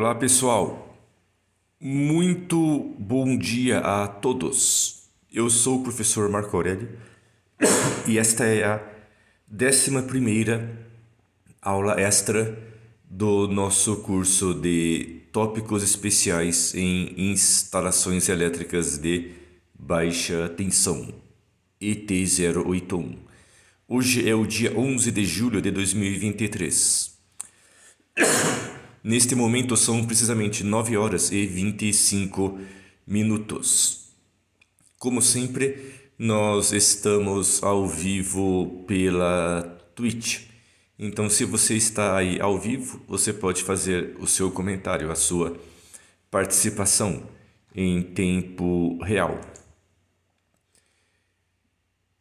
Olá, pessoal. Muito bom dia a todos. Eu sou o professor Marco Aurélio e esta é a 11 aula extra do nosso curso de tópicos especiais em instalações elétricas de baixa tensão, ET081. Hoje é o dia 11 de julho de 2023. Neste momento são precisamente 9 horas e 25 minutos. Como sempre, nós estamos ao vivo pela Twitch. Então, se você está aí ao vivo, você pode fazer o seu comentário, a sua participação em tempo real.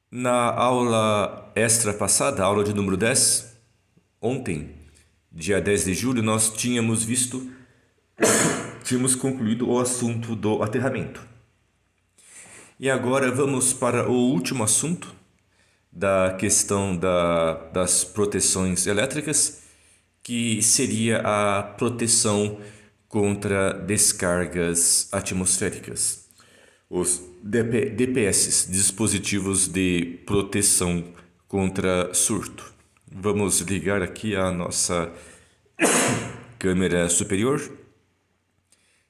Na aula extra passada, aula de número 10, ontem, dia 10 de julho, nós tínhamos visto, tínhamos concluído o assunto do aterramento. E agora vamos para o último assunto da questão da, das proteções elétricas, que seria a proteção contra descargas atmosféricas. Os DP, DPS, dispositivos de proteção contra surto. Vamos ligar aqui a nossa câmera superior.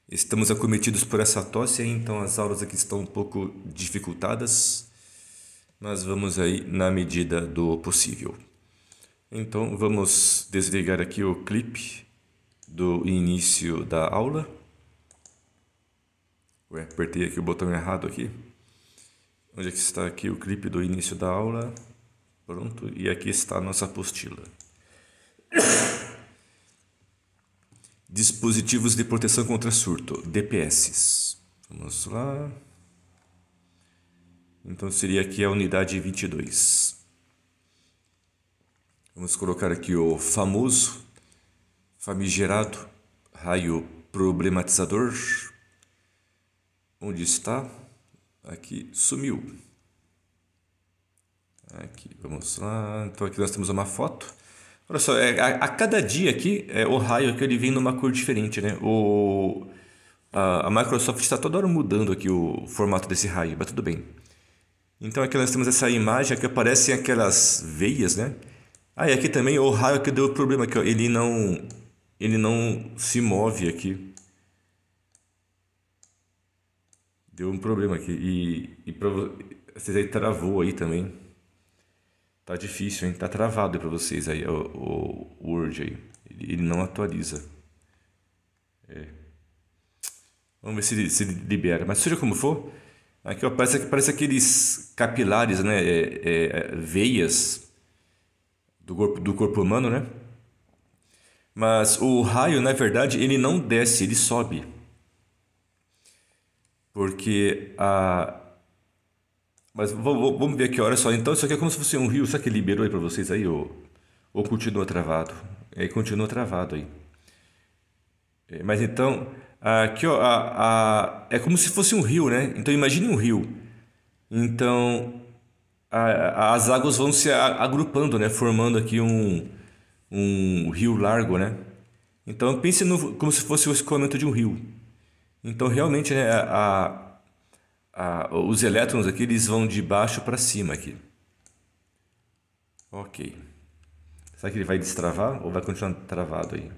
Estamos acometidos por essa tosse, então as aulas aqui estão um pouco dificultadas, mas vamos aí na medida do possível. Então vamos desligar aqui o clipe do início da aula. Ué, apertei aqui o botão errado aqui. Onde é que está aqui o clipe do início da aula? Pronto, e aqui está a nossa apostila. Dispositivos de proteção contra surto, DPS. Vamos lá. Então seria aqui a unidade 22. Vamos colocar aqui o famoso, famigerado raio problematizador. Onde está? Aqui sumiu. Aqui, vamos lá. Então aqui nós temos uma foto. Olha só, é, a, a, cada dia aqui, é, o raio que ele vem numa cor diferente, né? O, a, a Microsoft está toda hora mudando aqui o formato desse raio, mas tudo bem. Então aqui nós temos essa imagem que aparecem aquelas veias, né? Ah, e aqui também o raio que deu problema que ele não ele não se move aqui. Deu um problema aqui e, e pra, vocês aí travou aí também. Tá difícil, hein? Tá travado para vocês aí o, o Word aí. Ele, ele não atualiza. É. Vamos ver se, se libera. Mas seja como for, aqui ó, parece, parece aqueles capilares, né? É, é, é, veias do corpo, do corpo humano, né? Mas o raio, na verdade, ele não desce, ele sobe. Porque a, mas vamos, ver aqui, olha só. Então isso aqui é como se fosse um rio. Será que liberou aí para vocês aí? Ou, ou continua travado? Aí é, continua travado aí. É, mas então, aqui ó, a, a, é como se fosse um rio, né? Então imagine um rio. Então a, as águas vão se agrupando, né? Formando aqui um, um rio largo, né? Então pense no, como se fosse o escoamento de um rio. Então realmente né, a, a, os elétrons aqui eles vão de baixo para cima aqui. Ok. Será que ele vai destravar ou vai continuar travado aí?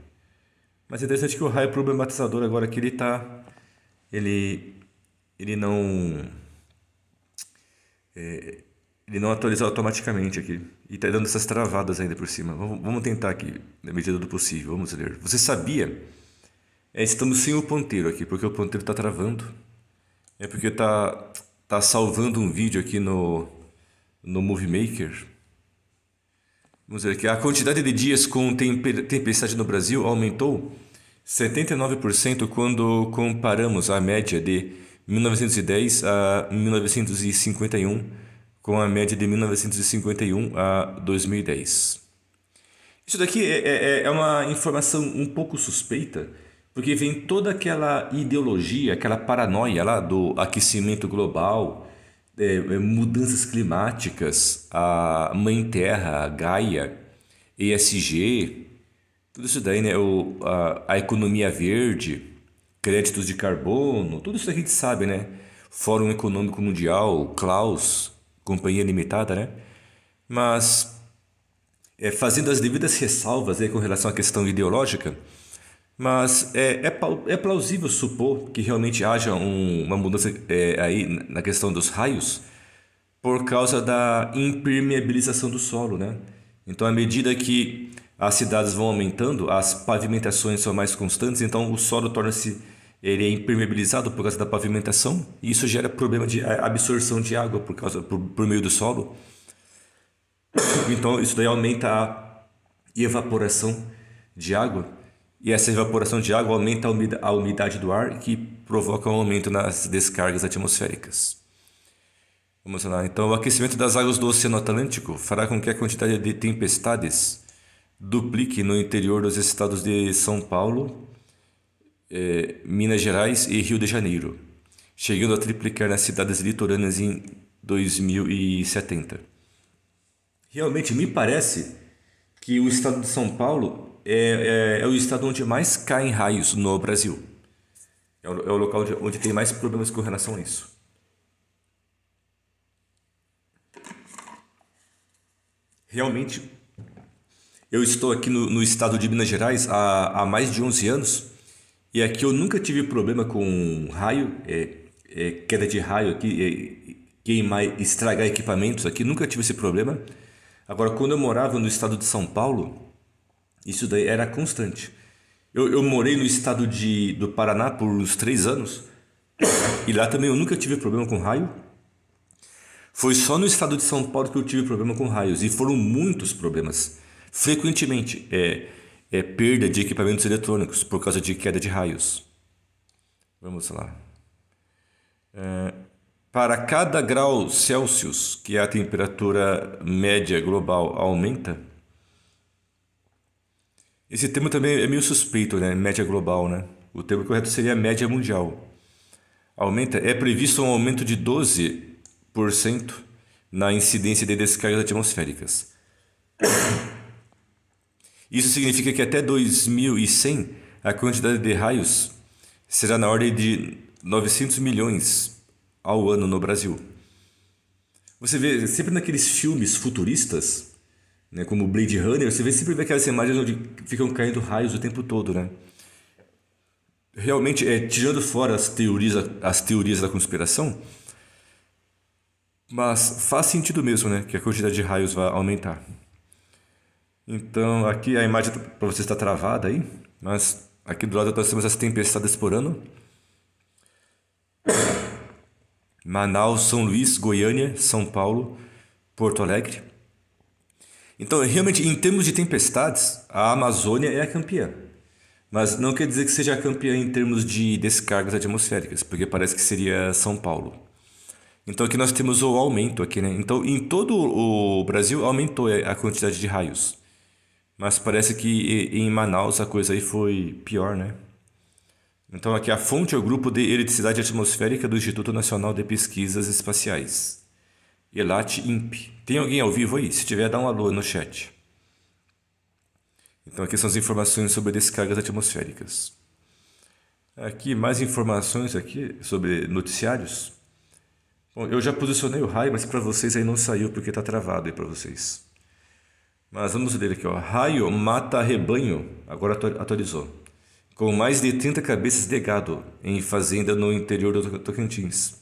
Mas é interessante que o raio problematizador agora que ele está Ele, ele não... É, ele não atualizou automaticamente aqui. E está dando essas travadas ainda por cima. Vamos, vamos tentar aqui, na medida do possível. Vamos ler. Você sabia... É, estamos sem o ponteiro aqui, porque o ponteiro está travando. É porque tá, tá salvando um vídeo aqui no, no Movie Maker. Vamos ver aqui. A quantidade de dias com tempestade no Brasil aumentou 79% quando comparamos a média de 1910 a 1951 com a média de 1951 a 2010. Isso daqui é, é, é uma informação um pouco suspeita, porque vem toda aquela ideologia, aquela paranoia lá do aquecimento global, é, é mudanças climáticas, a Mãe Terra, a Gaia, ESG, tudo isso daí, né? O, a, a economia verde, créditos de carbono, tudo isso a gente sabe, né? Fórum Econômico Mundial, Klaus, Companhia Limitada, né? Mas, é, fazendo as devidas ressalvas aí com relação à questão ideológica, mas é, é, é plausível supor que realmente haja um, uma mudança é, aí na questão dos raios por causa da impermeabilização do solo, né? Então, à medida que as cidades vão aumentando, as pavimentações são mais constantes, então o solo torna-se ele é impermeabilizado por causa da pavimentação e isso gera problema de absorção de água por causa por, por meio do solo. Então, isso daí aumenta a evaporação de água e essa evaporação de água aumenta a umidade do ar, que provoca um aumento nas descargas atmosféricas. Vamos lá. Então, o aquecimento das águas do Oceano Atlântico fará com que a quantidade de tempestades duplique no interior dos estados de São Paulo, eh, Minas Gerais e Rio de Janeiro, chegando a triplicar nas cidades litorâneas em 2070. Realmente me parece que o estado de São Paulo é, é, é, o estado onde mais caem raios no Brasil. É o, é o local onde, onde, tem mais problemas com relação a isso. Realmente, eu estou aqui no, no estado de Minas Gerais há, há mais de 11 anos e aqui eu nunca tive problema com raio, é, é, queda de raio aqui, é, queimar, estragar equipamentos aqui, nunca tive esse problema. Agora, quando eu morava no estado de São Paulo, isso daí era constante. Eu, eu morei no estado de, do Paraná por uns três anos e lá também eu nunca tive problema com raio. Foi só no estado de São Paulo que eu tive problema com raios e foram muitos problemas. Frequentemente é, é perda de equipamentos eletrônicos por causa de queda de raios. Vamos lá. É, para cada grau Celsius que é a temperatura média global aumenta, esse termo também é meio suspeito, né? Média global, né? O termo correto seria média mundial. Aumenta, é previsto um aumento de 12% na incidência de descargas atmosféricas. Isso significa que até 2100 a quantidade de raios será na ordem de 900 milhões ao ano no Brasil. Você vê sempre naqueles filmes futuristas né? Como Blade Runner, você vê, sempre vê aquelas imagens onde ficam caindo raios o tempo todo, né? Realmente, é, tirando fora as teorias, as teorias da conspiração, mas faz sentido mesmo, né? Que a quantidade de raios vai aumentar. Então, aqui a imagem tá para você está travada aí, mas aqui do lado nós temos as tempestades por ano. Manaus, São Luís, Goiânia, São Paulo, Porto Alegre. Então, realmente, em termos de tempestades, a Amazônia é a campeã. Mas não quer dizer que seja a campeã em termos de descargas atmosféricas, porque parece que seria São Paulo. Então aqui nós temos o aumento aqui, né? Então em todo o Brasil aumentou é, a quantidade de raios. Mas parece que em Manaus a coisa aí foi pior, né? Então aqui a fonte é o grupo de eletricidade atmosférica do Instituto Nacional de Pesquisas Espaciais. Elate Imp. Tem alguém ao vivo aí? Se tiver, dá um alô no chat. Então aqui são as informações sobre descargas atmosféricas. Aqui mais informações aqui sobre noticiários. Bom, eu já posicionei o raio, mas para vocês aí não saiu porque está travado aí para vocês. Mas vamos ler aqui, ó. Raio mata rebanho, agora atualizou. Com mais de 30 cabeças de gado em fazenda no interior do Tocantins.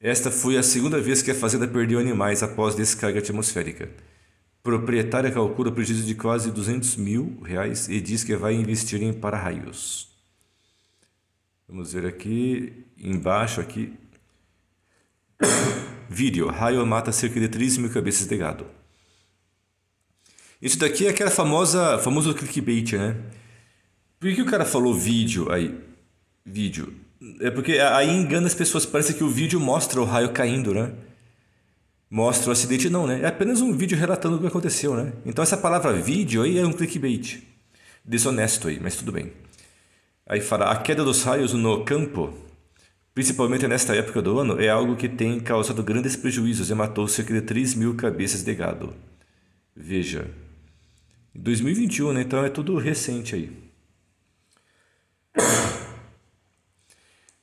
Esta foi a segunda vez que a fazenda perdeu animais após descarga atmosférica. Proprietária calcula prejuízo de quase 200 mil reais e diz que vai investir em para-raios. Vamos ver aqui, embaixo aqui. Vídeo, raio mata cerca de 13 mil cabeças de gado. Isso daqui é aquela famosa, famoso clickbait, né? Por que o cara falou vídeo aí? Vídeo. É porque aí engana as pessoas, parece que o vídeo mostra o raio caindo, né? Mostra o acidente, não, né? É apenas um vídeo relatando o que aconteceu, né? Então essa palavra vídeo aí é um clickbait. Desonesto aí, mas tudo bem. Aí fala, a queda dos raios no campo, principalmente nesta época do ano, é algo que tem causado grandes prejuízos e matou cerca de 3 mil cabeças de gado. Veja. 2021, né? Então é tudo recente aí.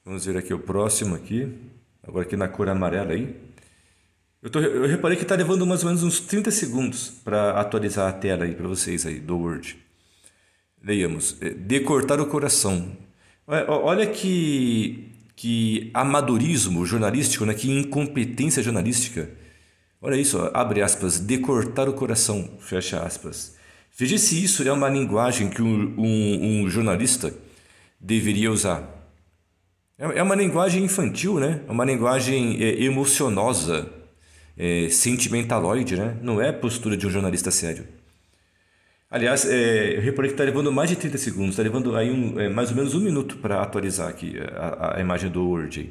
Vamos ver aqui o próximo aqui. Agora aqui na cor amarela aí. Eu, tô, eu reparei que está levando mais ou menos uns 30 segundos para atualizar a tela aí para vocês aí do Word. Leiamos. É, decortar o coração. Olha que, que amadorismo jornalístico, né? que incompetência jornalística. Olha isso, abre aspas, decortar o coração, fecha aspas. Veja se isso é uma linguagem que um, um, um jornalista deveria usar. É, é uma linguagem infantil, né? É uma linguagem é, emocionosa, é, sentimentaloide, né? Não é a postura de um jornalista sério. Aliás, é, eu reparei que está levando mais de 30 segundos, está levando aí um, é, mais ou menos um minuto para atualizar aqui a, a, imagem do Word.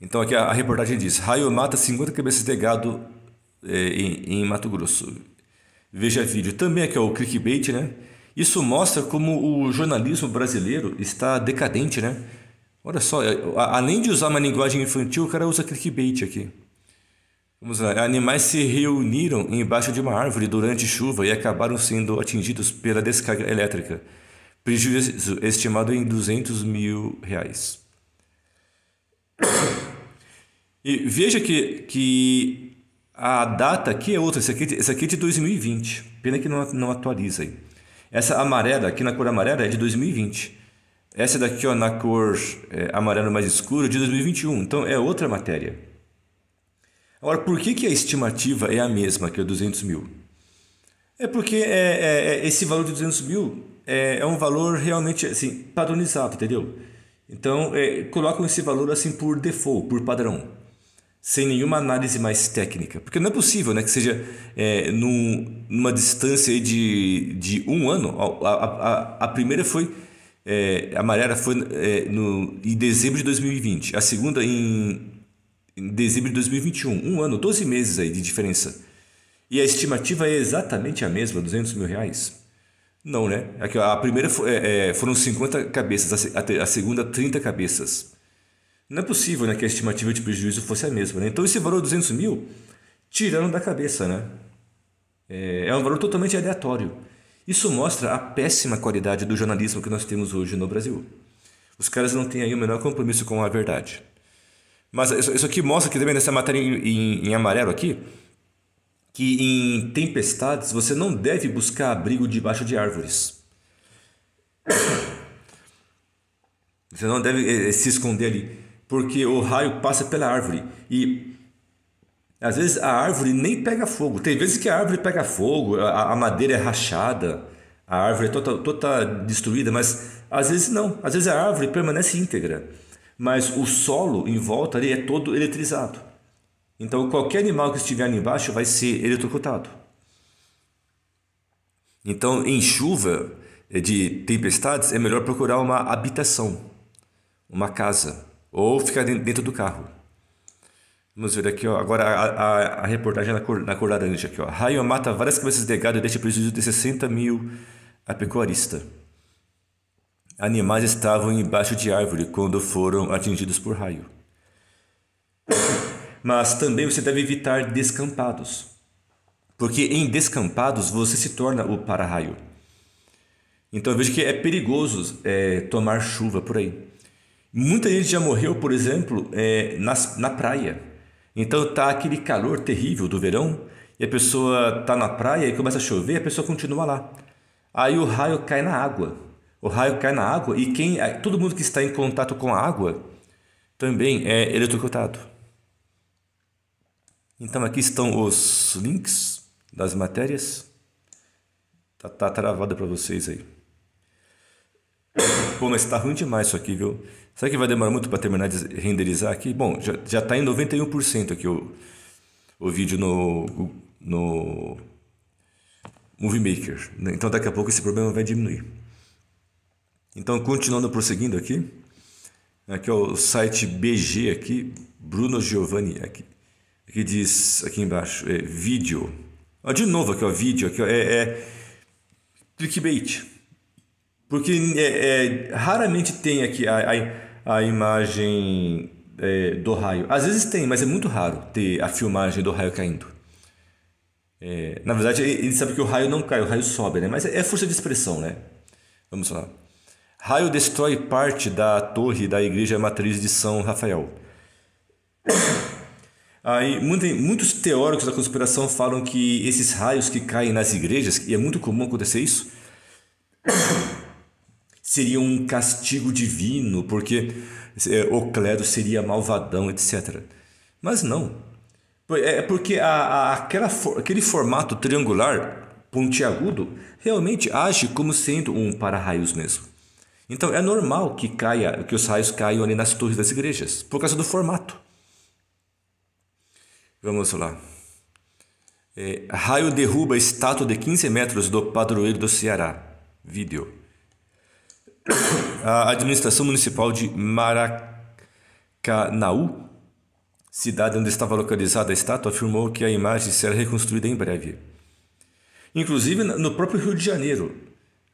Então aqui a, a reportagem diz, raio mata 50 cabeças de gado é, em, em Mato Grosso. Veja vídeo. Também aqui é o clickbait, né? Isso mostra como o jornalismo brasileiro está decadente, né? Olha só, é, além de usar uma linguagem infantil, o cara usa clickbait aqui. Vamos lá, animais se reuniram embaixo de uma árvore durante chuva e acabaram sendo atingidos pela descarga elétrica. Prejuízo estimado em 200 mil reais. E veja que, que a data aqui é outra, essa aqui, essa aqui é de 2020. Pena que não, não atualiza aí. Essa amarela, aqui na cor amarela, é de 2020. Essa daqui, ó, na cor é, amarelo mais escuro, de 2021. Então, é outra matéria. Agora, por que, que a estimativa é a mesma, que o 200 mil? É porque é, é, é esse valor de 200 mil é, é um valor realmente assim, padronizado, entendeu? Então, é, colocam esse valor assim por default, por padrão sem nenhuma análise mais técnica. Porque não é possível né, que seja é, num, numa distância de, de um ano. A, a, a primeira foi. É, a Marera foi é, no, em dezembro de 2020, a segunda em, em dezembro de 2021. Um ano, 12 meses aí de diferença. E a estimativa é exatamente a mesma, 200 mil reais. Não, né? A primeira é, é, foram 50 cabeças, a segunda 30 cabeças. Não é possível né, que a estimativa de prejuízo fosse a mesma. Né? Então esse valor 200 mil, tirando da cabeça, né? É, é um valor totalmente aleatório. Isso mostra a péssima qualidade do jornalismo que nós temos hoje no Brasil. Os caras não têm aí o menor compromisso com a verdade. Mas isso aqui mostra que também nessa matéria em, em, em amarelo aqui, que em tempestades você não deve buscar abrigo debaixo de árvores. Você não deve eh, eh, se esconder ali porque o raio passa pela árvore e às vezes a árvore nem pega fogo. Tem vezes que a árvore pega fogo, a, a madeira é rachada, a árvore é toda, toda destruída, mas às vezes não. Às vezes a árvore permanece íntegra, mas o solo em volta ali é todo eletrizado. Então qualquer animal que estiver ali embaixo vai ser eletrocutado. Então em chuva eh, de tempestades é melhor procurar uma habitação, uma casa ou ficar dentro do carro. Vamos ver aqui, ó. agora a, a, a reportagem é na cor, na cor laranja. Aqui, ó. Raio mata várias cabeças de gado e deixa prejuízo de 60 mil a pecuarista. Animais estavam embaixo de árvore quando foram atingidos por raio. Mas também você deve evitar descampados, porque em descampados você se torna o para-raio. Então veja que é perigoso é, tomar chuva por aí. Muita gente já morreu, por exemplo, é, na, na praia. Então tá aquele calor terrível do verão e a pessoa tá na praia e começa a chover, a pessoa continua lá. Aí o raio cai na água. O raio cai na água e quem, todo mundo que está em contato com a água também é eletrocutado. Então aqui estão os links das matérias. Tá, tá travado para vocês aí. Pô, mas está ruim demais isso aqui, viu? Será que vai demorar muito para terminar de renderizar aqui? Bom, já está em 91% aqui o, o vídeo no, no Movie Maker. Né? Então daqui a pouco esse problema vai diminuir. Então continuando, prosseguindo aqui. Aqui é o site BG aqui, Bruno Giovanni aqui. Aqui diz aqui embaixo, é, vídeo. Ó, de novo aqui, ó, vídeo aqui, ó, é, é clickbait. Porque é, é, raramente tem aqui a, a a imagem é, do raio. Às vezes tem, mas é muito raro ter a filmagem do raio caindo. É, na verdade, ele sabe que o raio não cai, o raio sobe, né? Mas é, é força de expressão, né? Vamos lá. Raio destrói parte da torre da igreja matriz de São Rafael. Aí, muitos teóricos da conspiração falam que esses raios que caem nas igrejas, e é muito comum acontecer isso, seria um castigo divino, porque é, o clero seria malvadão, etc. Mas não. É, é porque a, a, aquela, aquele formato triangular pontiagudo realmente age como sendo um para-raios mesmo. Então é normal que caia, que os raios caiam ali nas torres das igrejas, por causa do formato. Vamos lá. É, raio derruba estátua de 15 metros do padroeiro do Ceará. Vídeo a administração municipal de Maracanaú, cidade onde estava localizada a estátua, afirmou que a imagem será reconstruída em breve. Inclusive no próprio Rio de Janeiro,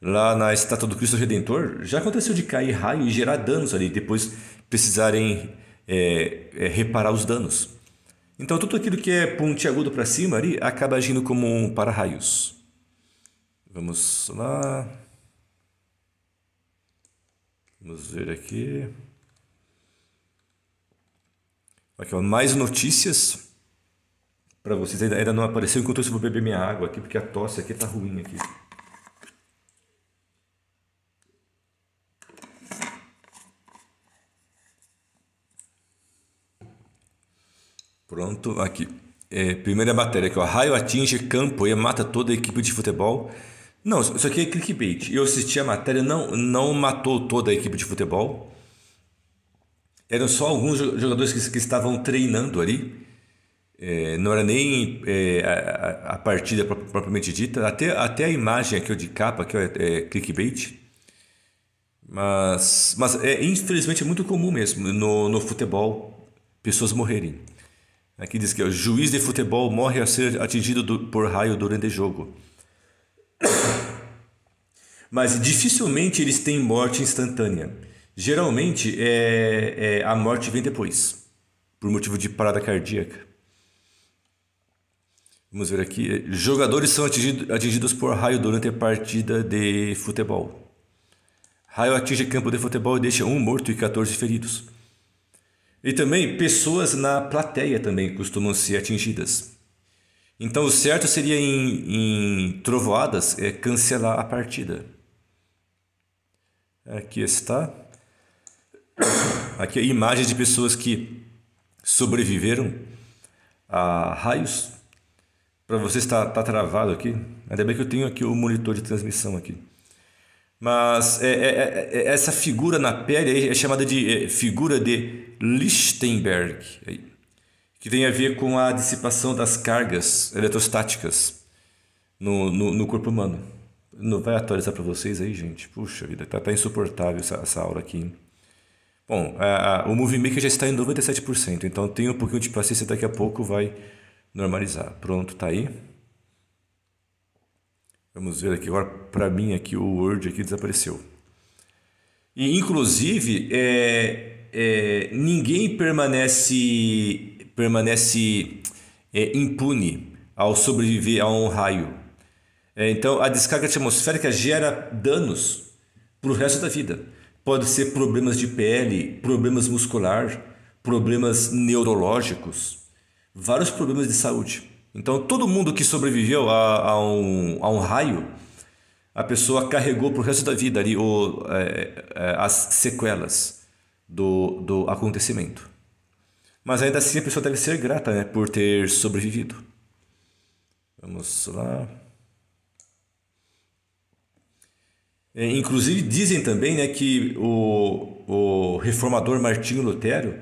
lá na estátua do Cristo Redentor, já aconteceu de cair raio e gerar danos ali, depois precisarem é, é, reparar os danos. Então tudo aquilo que é pontiagudo para cima ali acaba agindo como um para-raios. Vamos lá. Vamos ver aqui. Aqui, ó, mais notícias para vocês. Ainda, ainda não apareceu enquanto eu vou beber minha água aqui, porque a tosse aqui tá ruim aqui. Pronto, aqui. É, primeira matéria aqui, ó. Raio atinge campo e mata toda a equipe de futebol não, isso aqui é clickbait. Eu assisti a matéria, não, não matou toda a equipe de futebol. Eram só alguns jogadores que, que estavam treinando ali. É, não era nem é, a, a, partida propriamente dita. Até, até a imagem aqui de capa, que é, é clickbait. Mas, mas é, infelizmente é muito comum mesmo no, no futebol pessoas morrerem. Aqui diz que o juiz de futebol morre a ser atingido do, por raio durante o jogo mas dificilmente eles têm morte instantânea. Geralmente é, é a morte vem depois, por motivo de parada cardíaca. Vamos ver aqui. Jogadores são atingido, atingidos por raio durante a partida de futebol. Raio atinge campo de futebol e deixa um morto e 14 feridos. E também pessoas na plateia também costumam ser atingidas. Então o certo seria em, em trovoadas é cancelar a partida. Aqui está. Aqui é imagens de pessoas que sobreviveram a raios. Para você está tá travado aqui. Ainda bem que eu tenho aqui o monitor de transmissão aqui. Mas é, é, é, é essa figura na pele é chamada de é, figura de Lichtenberg, que tem a ver com a dissipação das cargas eletrostáticas no, no, no corpo humano. Não vai atualizar para vocês aí, gente? Puxa vida, tá, tá insuportável essa, essa aula aqui. Bom, a, a, o Movie Maker já está em 97%, então tenha um pouquinho de paciência, daqui a pouco vai normalizar. Pronto, tá aí. Vamos ver aqui agora, para mim aqui o Word aqui desapareceu. E inclusive, é, é, ninguém permanece, permanece é, impune ao sobreviver a um raio. É, então, a descarga atmosférica gera danos para o resto da vida. Pode ser problemas de pele, problemas muscular, problemas neurológicos, vários problemas de saúde. Então, todo mundo que sobreviveu a, a, um, a um raio, a pessoa carregou para o resto da vida ali o, é, é, as sequelas do, do acontecimento. Mas ainda assim, a pessoa deve ser grata né, por ter sobrevivido. Vamos lá. É, inclusive dizem também né, que o, o reformador Martinho Lutero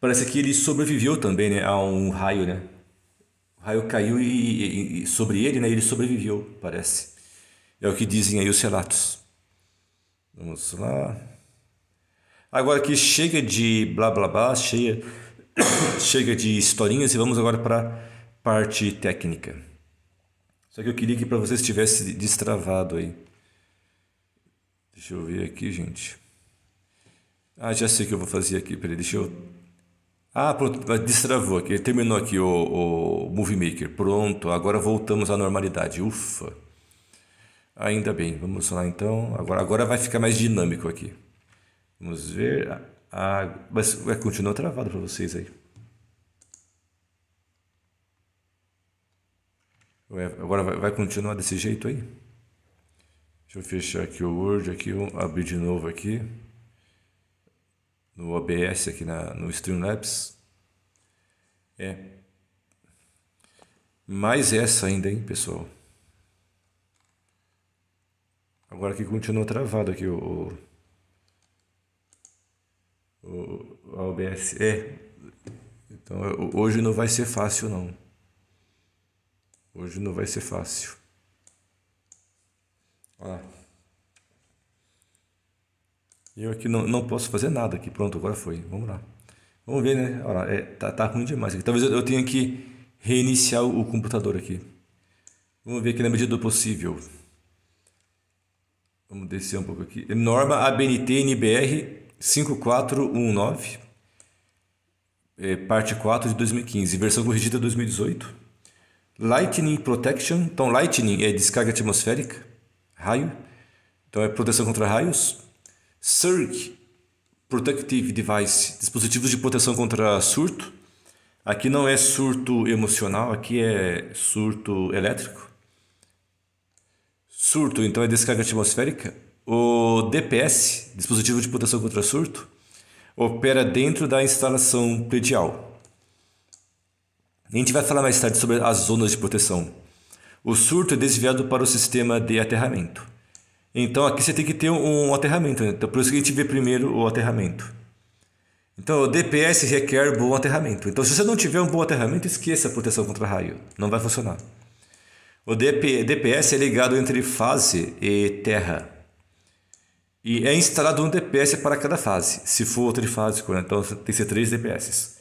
parece que ele sobreviveu também né, a um raio, né? O raio caiu e, e, e sobre ele, né? Ele sobreviveu, parece. É o que dizem aí os relatos. Vamos lá. Agora que chega de blá blá blá, chega, chega de historinhas e vamos agora para parte técnica. Só que eu queria que para vocês tivesse destravado aí. Deixa eu ver aqui, gente. Ah, já sei o que eu vou fazer aqui. Peraí, deixa eu. Ah, pronto, destravou aqui. Terminou aqui o, o Movie Maker. Pronto, agora voltamos à normalidade. Ufa! Ainda bem, vamos lá então. Agora, agora vai ficar mais dinâmico aqui. Vamos ver. Ah, ah mas vai continuar travado para vocês aí. Ué, agora vai, vai continuar desse jeito aí? Deixa eu fechar aqui o Word, aqui, abrir de novo aqui. No OBS, aqui na, no Streamlabs. É. Mais essa ainda, hein, pessoal. Agora que continua travado aqui o... O, o OBS. É. Então, hoje não vai ser fácil, não. Hoje não vai ser fácil. Ó. Eu aqui não, não posso fazer nada aqui. Pronto, agora foi. Vamos lá. Vamos ver, né? Olha é, tá, tá ruim demais aqui. Talvez eu, eu tenha que reiniciar o computador aqui. Vamos ver aqui na medida do possível. Vamos descer um pouco aqui. Norma ABNT NBR 5419, é, parte 4 de 2015, versão corrigida 2018. Lightning Protection. Então, Lightning é descarga atmosférica raio, então é proteção contra raios. SIRC, Protective Device, dispositivos de proteção contra surto. Aqui não é surto emocional, aqui é surto elétrico. Surto, então é descarga atmosférica. O DPS, dispositivo de proteção contra surto, opera dentro da instalação predial. A gente vai falar mais tarde sobre as zonas de proteção. O surto é desviado para o sistema de aterramento. Então aqui você tem que ter um aterramento, né? então, por isso que a gente vê primeiro o aterramento. Então o DPS requer bom aterramento. Então se você não tiver um bom aterramento, esqueça a proteção contra raio, não vai funcionar. O DP, DPS é ligado entre fase e terra. E é instalado um DPS para cada fase, se for trifásico, né? então tem que ser três DPS.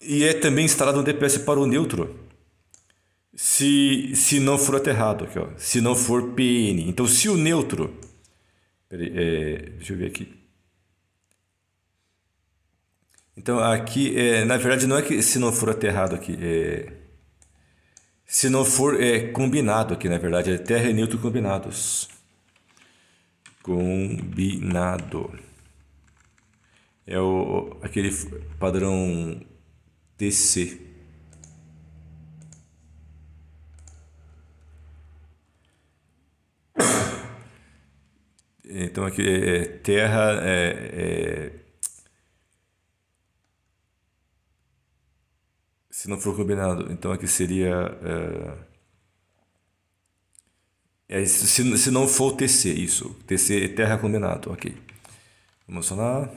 E é também instalado um DPS para o neutro, se, se não for aterrado aqui, ó, se não for PN. Então, se o neutro, peraí, é, deixa eu ver aqui. Então, aqui, é, na verdade, não é que se não for aterrado aqui, é, se não for é, combinado aqui, na verdade, é terra e neutro combinados. Combinado. É o, aquele padrão TC. Então aqui é, é terra é, é... se não for combinado, então aqui seria é... é, se, se não for TC, isso, TC é terra combinado, ok. Vamos lá.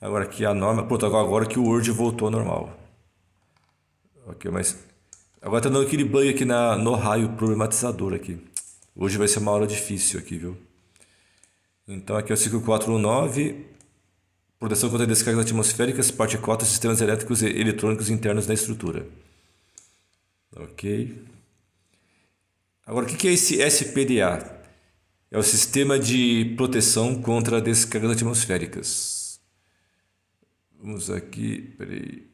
Agora aqui a norma, pronto, agora que o Word voltou ao normal. Ok, mas agora tá dando aquele bug aqui na, no raio problematizador aqui. Hoje vai ser uma hora difícil aqui, viu? Então aqui é o ciclo 419, proteção contra descargas atmosféricas, 4, sistemas elétricos e eletrônicos internos na estrutura. Ok. Agora, o que é esse SPDA? É o Sistema de Proteção contra Descargas Atmosféricas. Vamos aqui, peraí,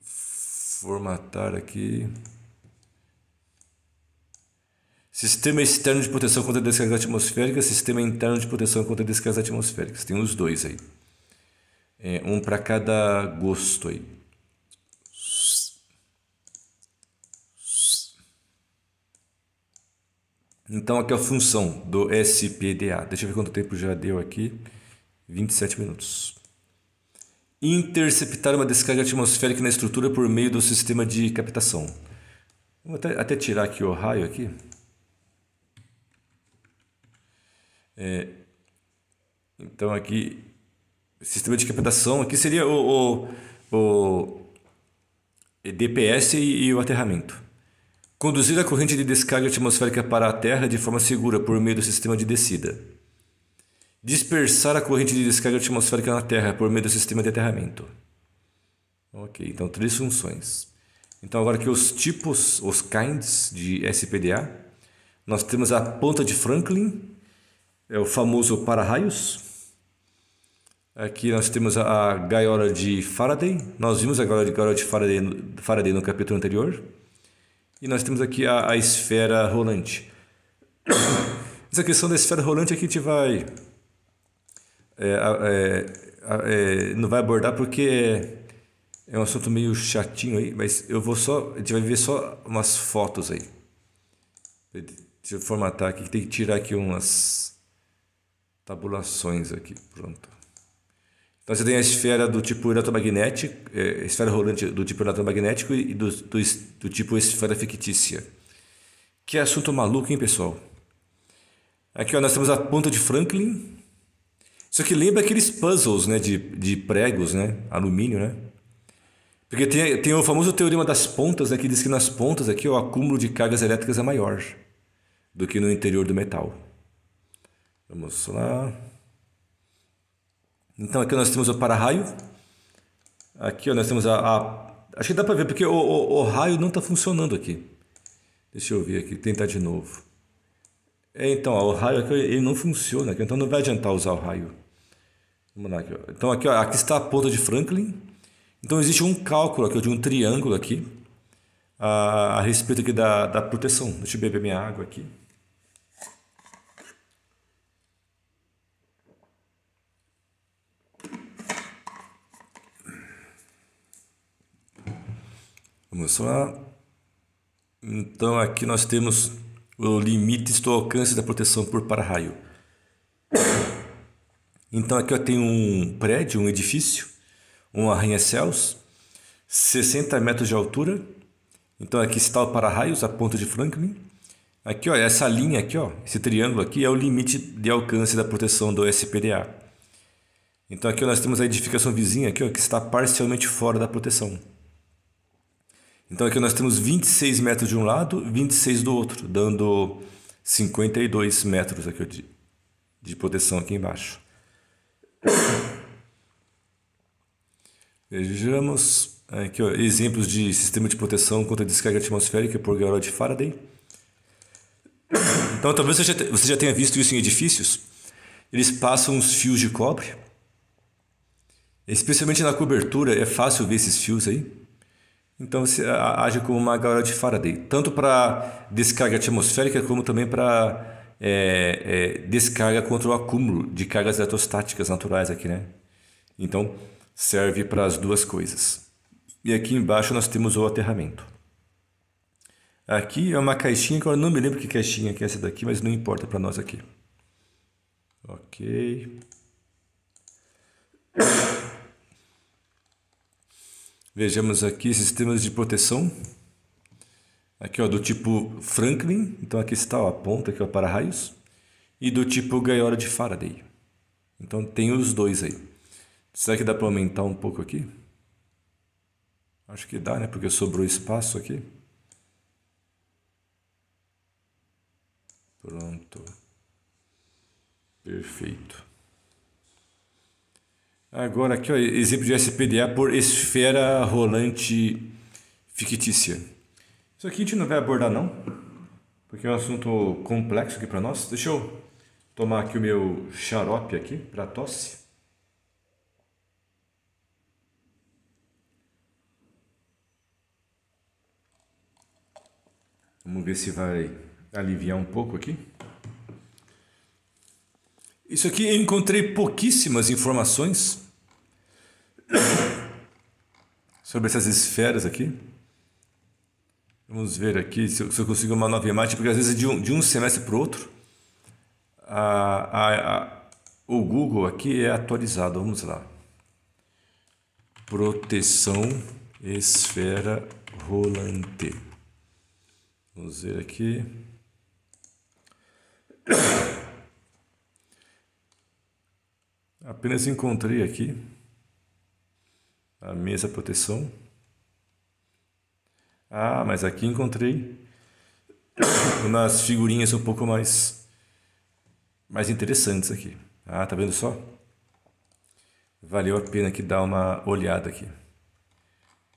formatar aqui. Sistema externo de proteção contra descargas atmosféricas, sistema interno de proteção contra descargas atmosféricas. Tem os dois aí. É, um para cada gosto aí. Então aqui é a função do SPDA. Deixa eu ver quanto tempo já deu aqui. 27 minutos. Interceptar uma descarga atmosférica na estrutura por meio do sistema de captação. Vou até, até tirar aqui o raio aqui. É, então aqui, sistema de captação aqui seria o, o, o DPS e, e o aterramento. Conduzir a corrente de descarga atmosférica para a Terra de forma segura por meio do sistema de descida. Dispersar a corrente de descarga atmosférica na Terra por meio do sistema de aterramento. Ok, então três funções. Então agora que os tipos, os kinds de SPDA, nós temos a ponta de Franklin, é o famoso para-raios. Aqui nós temos a gaiola de Faraday. Nós vimos a gaiola de, de Faraday, Faraday no capítulo anterior. E nós temos aqui a, a esfera rolante. Essa questão da esfera rolante aqui a gente vai. É, é, é, não vai abordar porque é, é, um assunto meio chatinho aí, mas eu vou só. A gente vai ver só umas fotos aí. Deixa eu formatar aqui, tem que tirar aqui umas tabulações aqui, pronto. Então você tem a esfera do tipo eletromagnético, é, esfera rolante do tipo eletromagnético e do, do, do tipo esfera fictícia. Que assunto maluco, hein, pessoal? Aqui ó, nós temos a ponta de Franklin. Isso aqui lembra aqueles puzzles né, de, de pregos, né? Alumínio, né? Porque tem, tem o famoso teorema das pontas, né, que diz que nas pontas aqui ó, o acúmulo de cargas elétricas é maior do que no interior do metal. Vamos lá. Então aqui nós temos o para-raio. Aqui ó, nós temos a, a... Acho que dá para ver, porque o, o, o raio não está funcionando aqui. Deixa eu ver aqui, tentar de novo. É, então, ó, o raio aqui ele não funciona, aqui, então não vai adiantar usar o raio. Vamos lá, aqui, ó. Então aqui, ó, aqui está a ponta de Franklin. Então existe um cálculo aqui, de um triângulo aqui, a, a respeito aqui da, da proteção. Deixa eu beber minha água aqui. Vamos lá. Então aqui nós temos o limite do alcance da proteção por para-raio. Então aqui eu tenho um prédio, um edifício, um arranha-céus, 60 metros de altura. Então aqui está o para-raios, a ponta de Franklin. Aqui, ó, essa linha aqui, ó, esse triângulo aqui é o limite de alcance da proteção do SPDA. Então aqui nós temos a edificação vizinha aqui, ó, que está parcialmente fora da proteção. Então aqui nós temos 26 metros de um lado, 26 do outro, dando 52 metros aqui de, de proteção aqui embaixo. Vejamos é, aqui, ó, exemplos de sistema de proteção contra descarga atmosférica por gaiola de Faraday. Então talvez você já, você já tenha visto isso em edifícios. Eles passam uns fios de cobre. Especialmente na cobertura, é fácil ver esses fios aí. Então você age como uma gaiola de Faraday, tanto para descarga atmosférica como também para é, é, descarga contra o acúmulo de cargas eletrostáticas naturais aqui, né? Então serve para as duas coisas. E aqui embaixo nós temos o aterramento. Aqui é uma caixinha que eu não me lembro que caixinha que é essa daqui, mas não importa para nós aqui. Ok. Vejamos aqui sistemas de proteção. Aqui, ó, do tipo Franklin. Então, aqui está ó, a ponta, aqui, ó, para raios. E do tipo gaiola de Faraday. Então, tem os dois aí. Será que dá para aumentar um pouco aqui? Acho que dá, né? Porque sobrou espaço aqui. Pronto. Perfeito. Agora aqui, ó, exemplo de SPDA por esfera rolante fictícia. Isso aqui a gente não vai abordar não, porque é um assunto complexo aqui para nós. Deixa eu tomar aqui o meu xarope aqui para tosse. Vamos ver se vai aliviar um pouco aqui. Isso aqui eu encontrei pouquíssimas informações sobre essas esferas aqui. Vamos ver aqui se eu, se eu consigo uma nova imagem, porque às vezes é de um, de um semestre para o outro, a, a, a, o Google aqui é atualizado. Vamos lá. Proteção esfera rolante. Vamos ver aqui. Apenas encontrei aqui a mesa proteção. Ah, mas aqui encontrei umas figurinhas um pouco mais, mais interessantes aqui. Ah, tá vendo só? Valeu a pena que dá uma olhada aqui.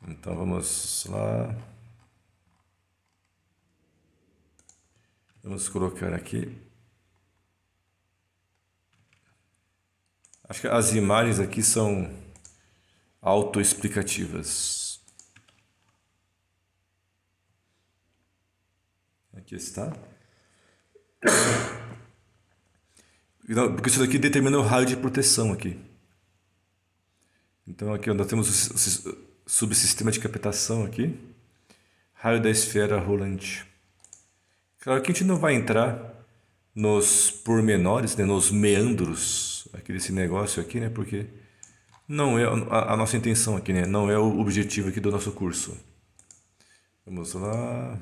Então vamos lá. Vamos colocar aqui. Acho que as imagens aqui são autoexplicativas. Aqui está. Porque isso daqui determina o raio de proteção aqui. Então aqui nós temos o subsistema de captação aqui. Raio da esfera rolante. Claro que a gente não vai entrar nos pormenores, né, nos meandros aqui desse negócio aqui, né, porque não é a, a nossa intenção aqui, né? Não é o objetivo aqui do nosso curso. Vamos lá.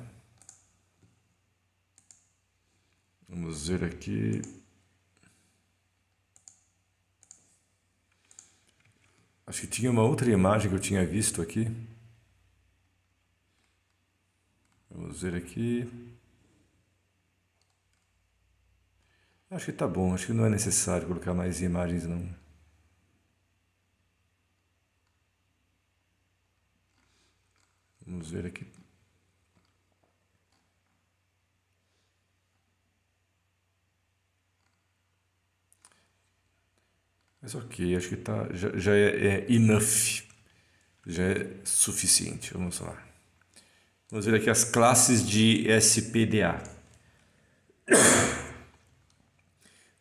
Vamos ver aqui. Acho que tinha uma outra imagem que eu tinha visto aqui. Vamos ver aqui. Acho que tá bom, acho que não é necessário colocar mais imagens não. Vamos ver aqui. Mas ok, acho que tá, já, já é, é enough, já é suficiente. Vamos lá. Vamos ver aqui as classes de SPDA.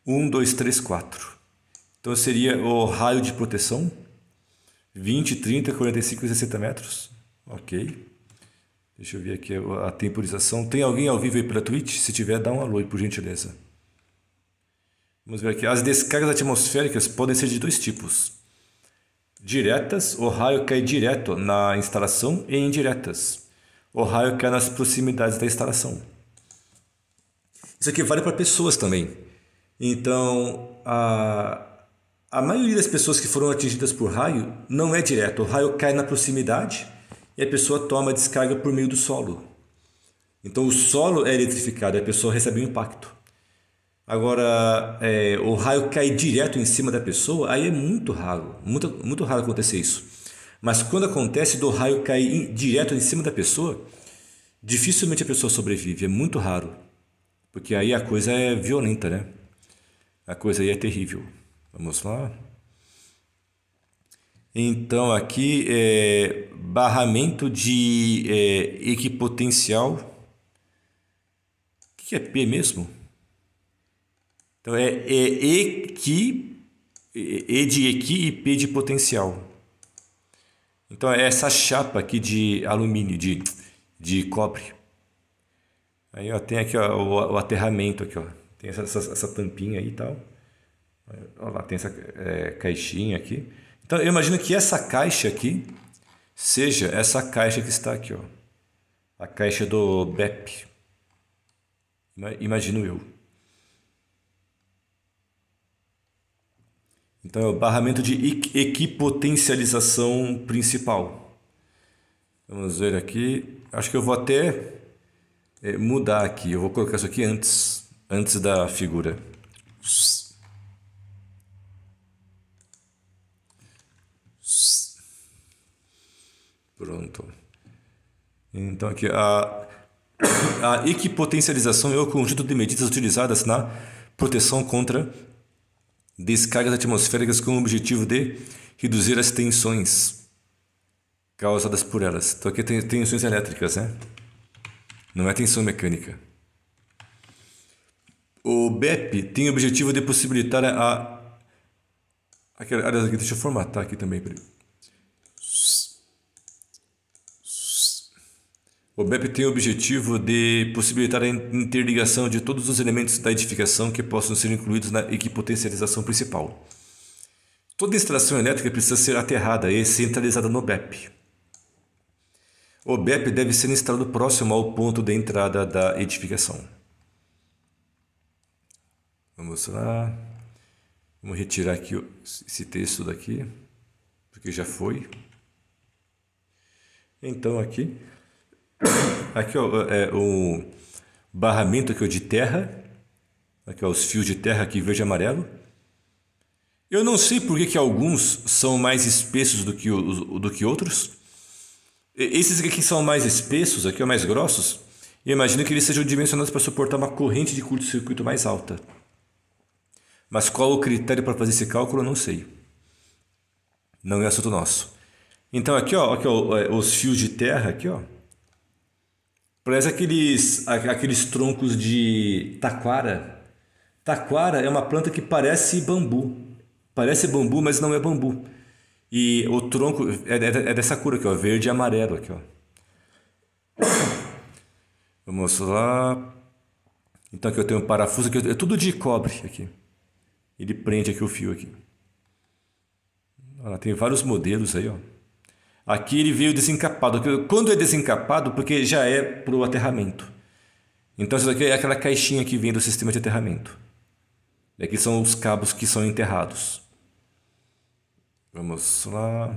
1, 2, 3, 4. Então seria o raio de proteção, 20, 30, 45 e 60 metros. Ok. Deixa eu ver aqui a temporização. Tem alguém ao vivo aí pela Twitch? Se tiver, dá um alô aí, por gentileza. Vamos ver aqui. As descargas atmosféricas podem ser de dois tipos. Diretas, o raio cai direto na instalação, e indiretas. O raio cai nas proximidades da instalação. Isso aqui vale para pessoas também. Então, a, a maioria das pessoas que foram atingidas por raio não é direto. O raio cai na proximidade e a pessoa toma a descarga por meio do solo. Então o solo é eletrificado, a pessoa recebe um impacto. Agora, é, o raio cair direto em cima da pessoa, aí é muito raro, muito, muito raro acontecer isso. Mas quando acontece do raio cair direto em cima da pessoa, dificilmente a pessoa sobrevive, é muito raro. Porque aí a coisa é violenta, né? A coisa aí é terrível. Vamos lá? Então aqui é barramento de é, equipotencial. O que é P mesmo? Então é, é equi, é, E de equi e P de potencial. Então é essa chapa aqui de alumínio, de, de cobre. Aí ó, tem aqui ó, o, o aterramento aqui, ó. Tem essa, essa, essa tampinha aí e tal. Olha lá, tem essa é, caixinha aqui. Então eu imagino que essa caixa aqui seja essa caixa que está aqui, ó. A caixa do BEP. Imagino eu. Então é o barramento de equipotencialização principal. Vamos ver aqui. Acho que eu vou até eh, mudar aqui. Eu vou colocar isso aqui antes, antes da figura. Ups. Pronto. Então aqui, a, a equipotencialização é o conjunto de medidas utilizadas na proteção contra descargas atmosféricas com o objetivo de reduzir as tensões causadas por elas. Então aqui tem tensões elétricas, né? Não é tensão mecânica. O BEP tem o objetivo de possibilitar a... Aqui, deixa eu formatar aqui também. O BEP tem o objetivo de possibilitar a interligação de todos os elementos da edificação que possam ser incluídos na equipotencialização principal. Toda instalação elétrica precisa ser aterrada e centralizada no BEP. O BEP deve ser instalado próximo ao ponto de entrada da edificação. Vamos lá. Vamos retirar aqui esse texto daqui, porque já foi. Então aqui Aqui ó, é, é o barramento aqui ó, de terra. Aqui ó, os fios de terra aqui verde e amarelo. Eu não sei por que, que alguns são mais espessos do que, do que outros. Esses aqui são mais espessos, aqui ó, mais grossos. Eu imagino que eles sejam dimensionados para suportar uma corrente de curto-circuito mais alta. Mas qual o critério para fazer esse cálculo, eu não sei. Não é assunto nosso. Então aqui, ó, aqui ó, é, os fios de terra aqui, ó, Parece aqueles, aqueles troncos de taquara. Taquara é uma planta que parece bambu. Parece bambu, mas não é bambu. E o tronco é, é, é dessa cor aqui, ó, verde e amarelo aqui, ó. Vamos lá. Então aqui eu tenho um parafuso aqui, é tudo de cobre aqui. Ele prende aqui o fio aqui. Olha, tem vários modelos aí, ó. Aqui ele veio desencapado. Quando é desencapado, porque já é para o aterramento. Então isso daqui é aquela caixinha que vem do sistema de aterramento. aqui são os cabos que são enterrados. Vamos lá.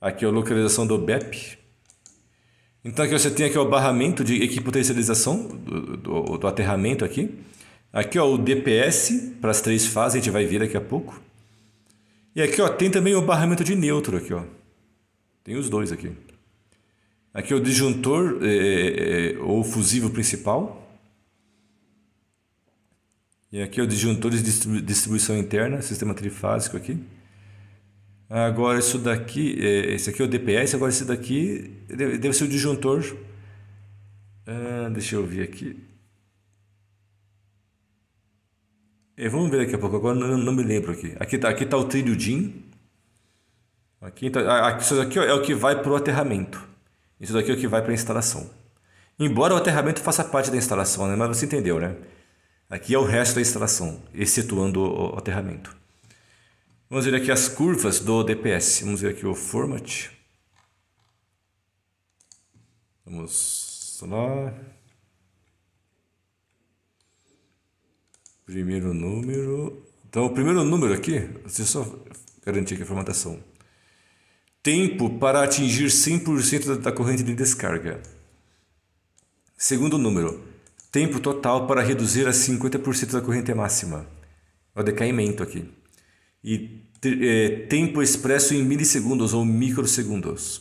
Aqui é a localização do BEP. Então aqui você tem aqui o barramento de equipotencialização do, do, do aterramento aqui. Aqui ó, o DPS para as três fases, a gente vai ver daqui a pouco. E aqui ó, tem também o barramento de neutro aqui, ó. Tem os dois aqui. Aqui é o disjuntor é, é, é, é ou fusível principal. E aqui é o disjuntor de distribuição interna, sistema trifásico aqui. Agora isso daqui, é, esse aqui é o DPS, agora esse daqui deve, ser o disjuntor. Ah, deixa eu ver aqui. Eh, vamos ver daqui a pouco, agora não, não me lembro aqui. Aqui está aqui tá o trilho DIN. Aqui, tá, aqui, isso daqui é o que vai para o aterramento. Isso daqui é o que vai para a instalação. Embora o aterramento faça parte da instalação, né? mas você entendeu, né? Aqui é o resto da instalação, excetuando o aterramento. Vamos ver aqui as curvas do DPS. Vamos ver aqui o format. Vamos lá. Primeiro número. Então, o primeiro número aqui, deixa eu só garantir aqui a formatação. Tempo para atingir 100% da corrente de descarga. Segundo número, tempo total para reduzir a 50% da corrente é máxima. É o decaimento aqui. E é, tempo expresso em milissegundos ou microsegundos.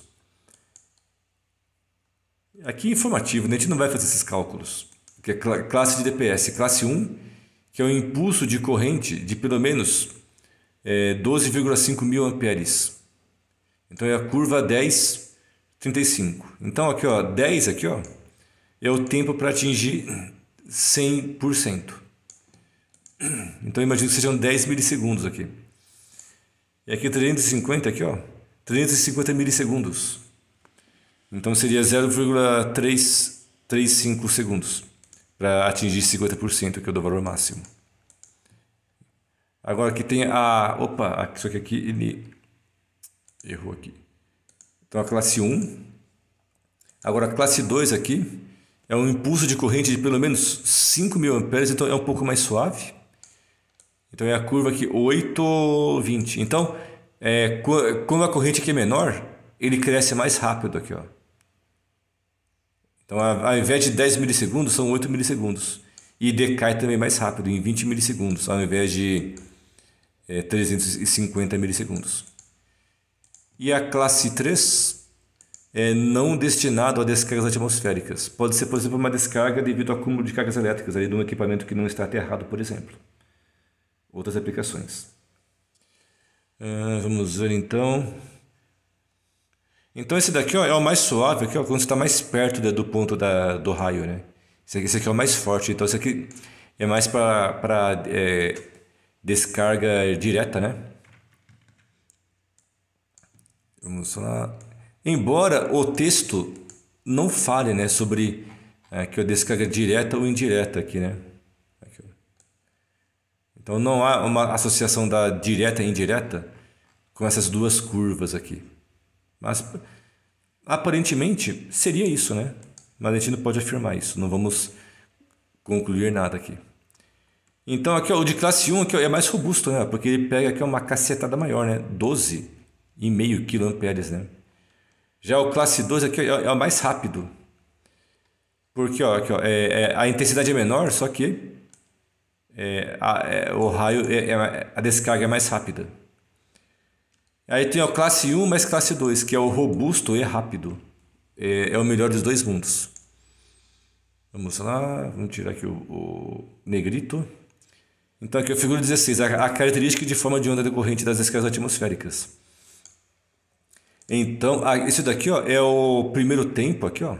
Aqui é informativo, né? a gente não vai fazer esses cálculos. Porque é classe de DPS, classe 1 que é um impulso de corrente de pelo menos é, 12,5 mil amperes. Então é a curva 10, 35. Então aqui ó, 10 aqui ó, é o tempo para atingir 100%. Então imagino que sejam 10 milissegundos aqui. E aqui 350 aqui ó, 350 milissegundos. Então seria 0,335 segundos para atingir 50%, que é o do valor máximo. Agora que tem a... Opa, isso aqui, aqui ele errou aqui. Então a classe 1. Agora a classe 2 aqui é um impulso de corrente de pelo menos 5.000 amperes, então é um pouco mais suave. Então é a curva aqui 20. Então, é, quando a corrente aqui é menor, ele cresce mais rápido aqui, ó. Então, ao invés de 10 milissegundos, são 8 milissegundos. E decai também mais rápido, em 20 milissegundos, ao invés de é, eh, 350 milissegundos. E a classe 3 é não destinado a descargas atmosféricas. Pode ser, por exemplo, uma descarga devido ao acúmulo de cargas elétricas ali de um equipamento que não está aterrado, por exemplo. Outras aplicações. Uh, vamos ver então. Então esse daqui ó, é o mais suave, aqui, ó, quando você está mais perto do ponto da, do raio, né? Esse aqui, esse aqui é o mais forte, então esse aqui é mais para é, descarga direta, né? Vamos lá. Embora o texto não fale né, sobre aqui, é, a descarga direta ou indireta aqui, né? Aqui, então não há uma associação da direta e indireta com essas duas curvas aqui. Mas aparentemente seria isso, né? Mas a gente não pode afirmar isso, não vamos concluir nada aqui. Então aqui ó, o de classe 1 aqui, ó, é mais robusto, né? Porque ele pega aqui uma cacetada maior, né? 12,5 kA, né? Já o classe 2 aqui é, é o mais rápido. Porque ó, aqui, ó, é, é, a intensidade é menor, só que é, a, é, o raio, é, é a descarga é mais rápida. Aí tem a classe 1 mais classe 2, que é o robusto e rápido. É, é o melhor dos dois mundos. Vamos lá, vamos tirar aqui o, o negrito. Então aqui é a figura 16, a, a característica de forma de onda decorrente das escalas atmosféricas. Então, ah, daqui ó, é o primeiro tempo aqui, ó.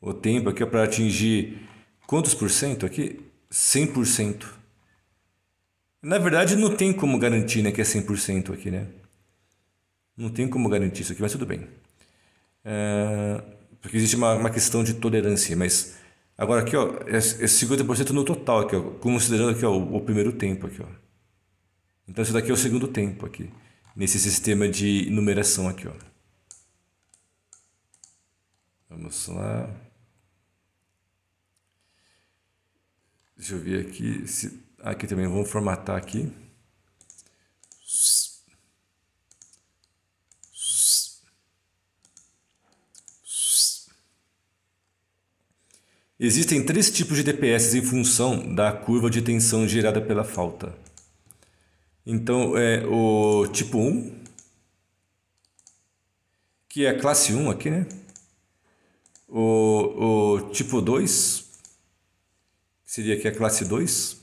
O tempo aqui para atingir quantos por cento aqui? 100%. Na verdade, não tem como garantir né, que é 100% aqui, né? Não tem como garantir isso aqui, mas tudo bem. É, porque existe uma, uma questão de tolerância, mas agora aqui ó, é, é 50% no total aqui, ó, considerando aqui ó, o, o primeiro tempo aqui, ó. Então isso daqui é o segundo tempo aqui, nesse sistema de numeração aqui, ó. Vamos lá. Deixa eu ver aqui. Se, aqui também, vamos formatar aqui. Existem três tipos de DPS em função da curva de tensão gerada pela falta. Então, é o tipo 1, que é a classe 1 aqui, né? O, o tipo 2, que seria aqui a classe 2.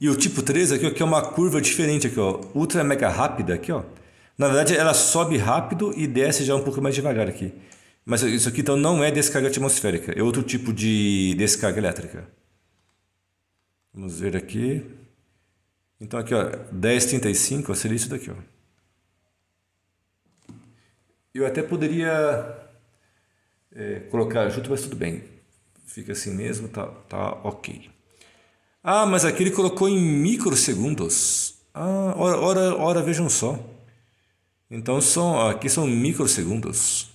E o tipo 3 aqui, ó, que é uma curva diferente aqui, ó, ultra mega rápida aqui, ó. Na verdade, ela sobe rápido e desce já um pouco mais devagar aqui. Mas isso aqui então não é descarga atmosférica, é outro tipo de descarga elétrica. Vamos ver aqui. Então aqui ó, 1035 seria isso daqui ó. Eu até poderia é, colocar junto, mas tudo bem. Fica assim mesmo, tá, tá ok. Ah, mas aqui ele colocou em microsegundos. Ah, ora, ora, ora vejam só. Então são, aqui são microsegundos.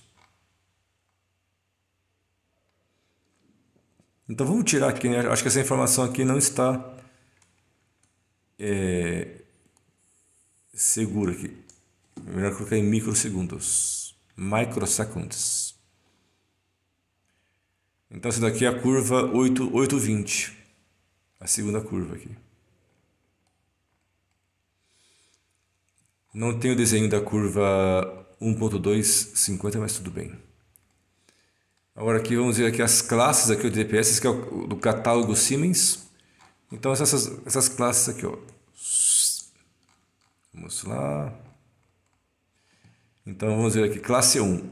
Então vamos tirar aqui, né? Acho que essa informação aqui não está é, segura aqui. Melhor colocar em microsegundos. Microseconds. Então essa daqui é a curva 8, 820. A segunda curva aqui. Não tenho o desenho da curva 1.250, mas tudo bem. Agora aqui vamos ver aqui as classes aqui do DPS, que é o do catálogo Siemens. Então essas, essas classes aqui, ó. Vamos lá. Então vamos ver aqui, classe 1.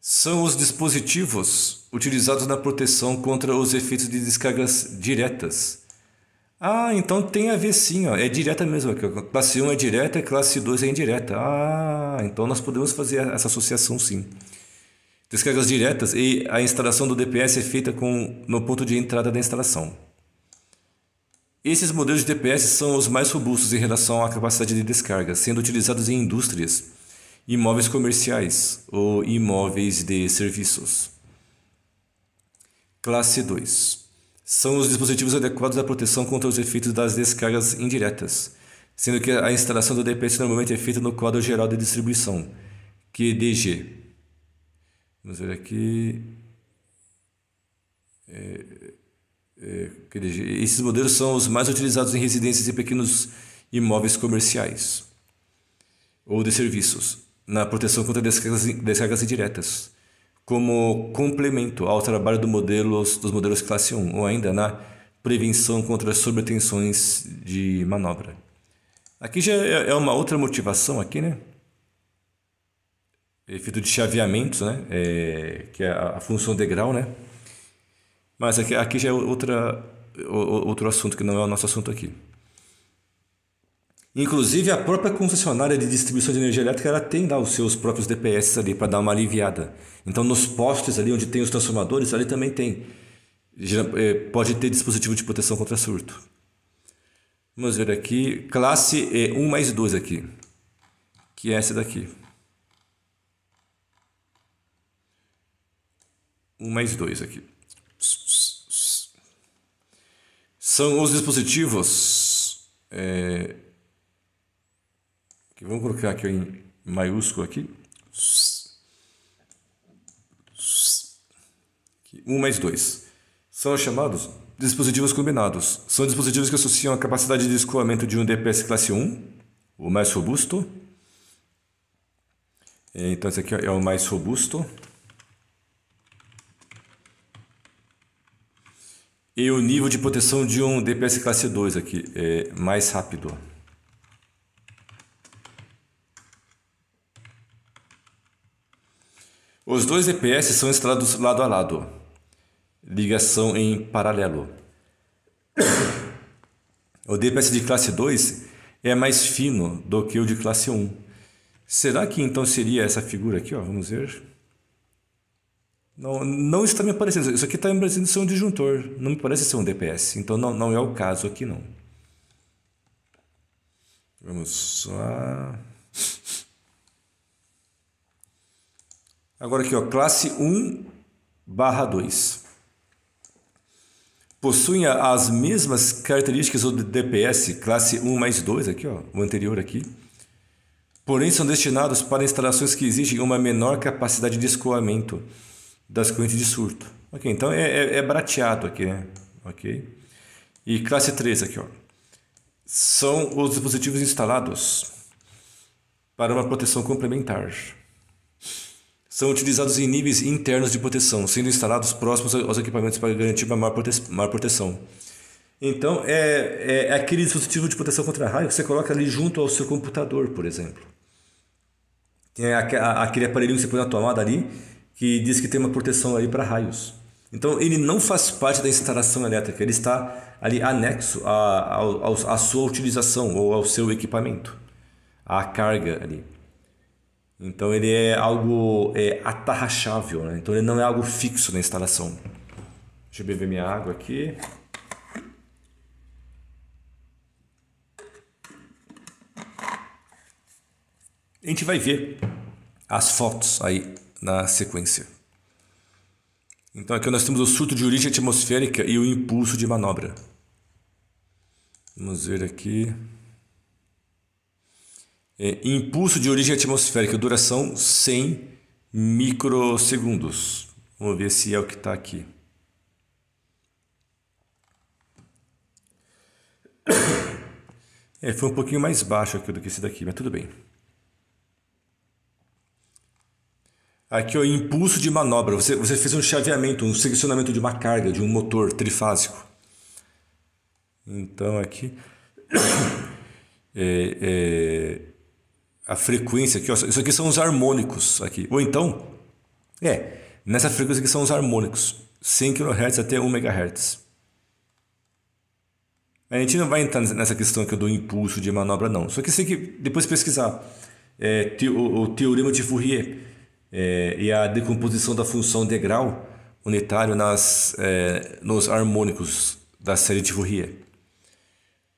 São os dispositivos utilizados na proteção contra os efeitos de descargas diretas. Ah, então tem a ver sim, ó. é direta mesmo aqui. Ó. Classe 1 é direta, classe 2 é indireta. Ah, então nós podemos fazer essa associação sim descargas diretas e a instalação do DPS é feita com, no ponto de entrada da instalação. Esses modelos de DPS são os mais robustos em relação à capacidade de descarga, sendo utilizados em indústrias, imóveis comerciais ou imóveis de serviços. Classe 2. São os dispositivos adequados à proteção contra os efeitos das descargas indiretas, sendo que a instalação do DPS normalmente é feita no quadro geral de distribuição, QDG, Vamos ver aqui. É, é, esses modelos são os mais utilizados em residências e pequenos imóveis comerciais ou de serviços, na proteção contra descargas, descargas indiretas, como complemento ao trabalho do modelos dos modelos classe 1, ou ainda na prevenção contra sobretensões de manobra. Aqui já é, é uma outra motivação aqui, né? efeito de chaveamentos, né? É, que é a, função degrau, né? Mas aqui, aqui já é outra, outro assunto que não é o nosso assunto aqui. Inclusive, a própria concessionária de distribuição de energia elétrica ela tem lá os seus próprios DPS ali para dar uma aliviada. Então, nos postes ali onde tem os transformadores, ali também tem. É, pode ter dispositivo de proteção contra surto. Vamos ver aqui. Classe E 1 mais 2 aqui. Que é essa daqui. 1 mais 2 aqui. São os dispositivos. É, vamos colocar aqui em maiúsculo aqui. 1 mais 2. São os chamados dispositivos combinados. São dispositivos que associam a capacidade de escoamento de um DPS classe 1, o mais robusto. É, então, esse aqui é o mais robusto. e o nível de proteção de um DPS classe 2 aqui, é mais rápido. Os dois DPS são instalados lado a lado, ligação em paralelo. O DPS de classe 2 é mais fino do que o de classe 1. Será que então seria essa figura aqui? Ó? Vamos ver. Não, não está me aparecendo. Isso aqui está me parecendo ser um disjuntor. Não me parece ser um DPS. Então não, não é o caso aqui não. Vamos lá. Agora aqui, ó, classe 1 barra 2. Possuem as mesmas características do DPS, classe 1 mais 2, aqui, ó, o anterior aqui. Porém, são destinados para instalações que exigem uma menor capacidade de escoamento das correntes de surto. Ok, então é, é, é brateado aqui, né? Ok. E classe 3 aqui, ó. São os dispositivos instalados para uma proteção complementar. São utilizados em níveis internos de proteção, sendo instalados próximos aos equipamentos para garantir uma maior, prote maior proteção. Então, é, é aquele dispositivo de proteção contra raio que você coloca ali junto ao seu computador, por exemplo. Tem aquele aparelhinho que você põe na tomada ali, que diz que tem uma proteção aí para raios. Então ele não faz parte da instalação elétrica, ele está ali anexo à, à, à sua utilização ou ao seu equipamento, à carga ali. Então ele é algo é, atarrachável, né? então ele não é algo fixo na instalação. Deixa eu beber minha água aqui. A gente vai ver as fotos aí na sequência. Então aqui nós temos o surto de origem atmosférica e o impulso de manobra. Vamos ver aqui. É, impulso de origem atmosférica, duração 100 microsegundos. Vamos ver se é o que está aqui. É, foi um pouquinho mais baixo aqui do que esse daqui, mas tudo bem. Aqui, o impulso de manobra. Você, você fez um chaveamento, um seccionamento de uma carga, de um motor trifásico. Então, aqui. É, é, a frequência aqui, ó, isso aqui são os harmônicos aqui. Ou então, é, nessa frequência aqui são os harmônicos, 100 kHz até 1 MHz. A gente não vai entrar nessa questão aqui do impulso de manobra não. Só que você tem que depois pesquisar é, te, o, o teorema de Fourier é, e a decomposição da função degrau unitário nas, é, nos harmônicos da série de Fourier.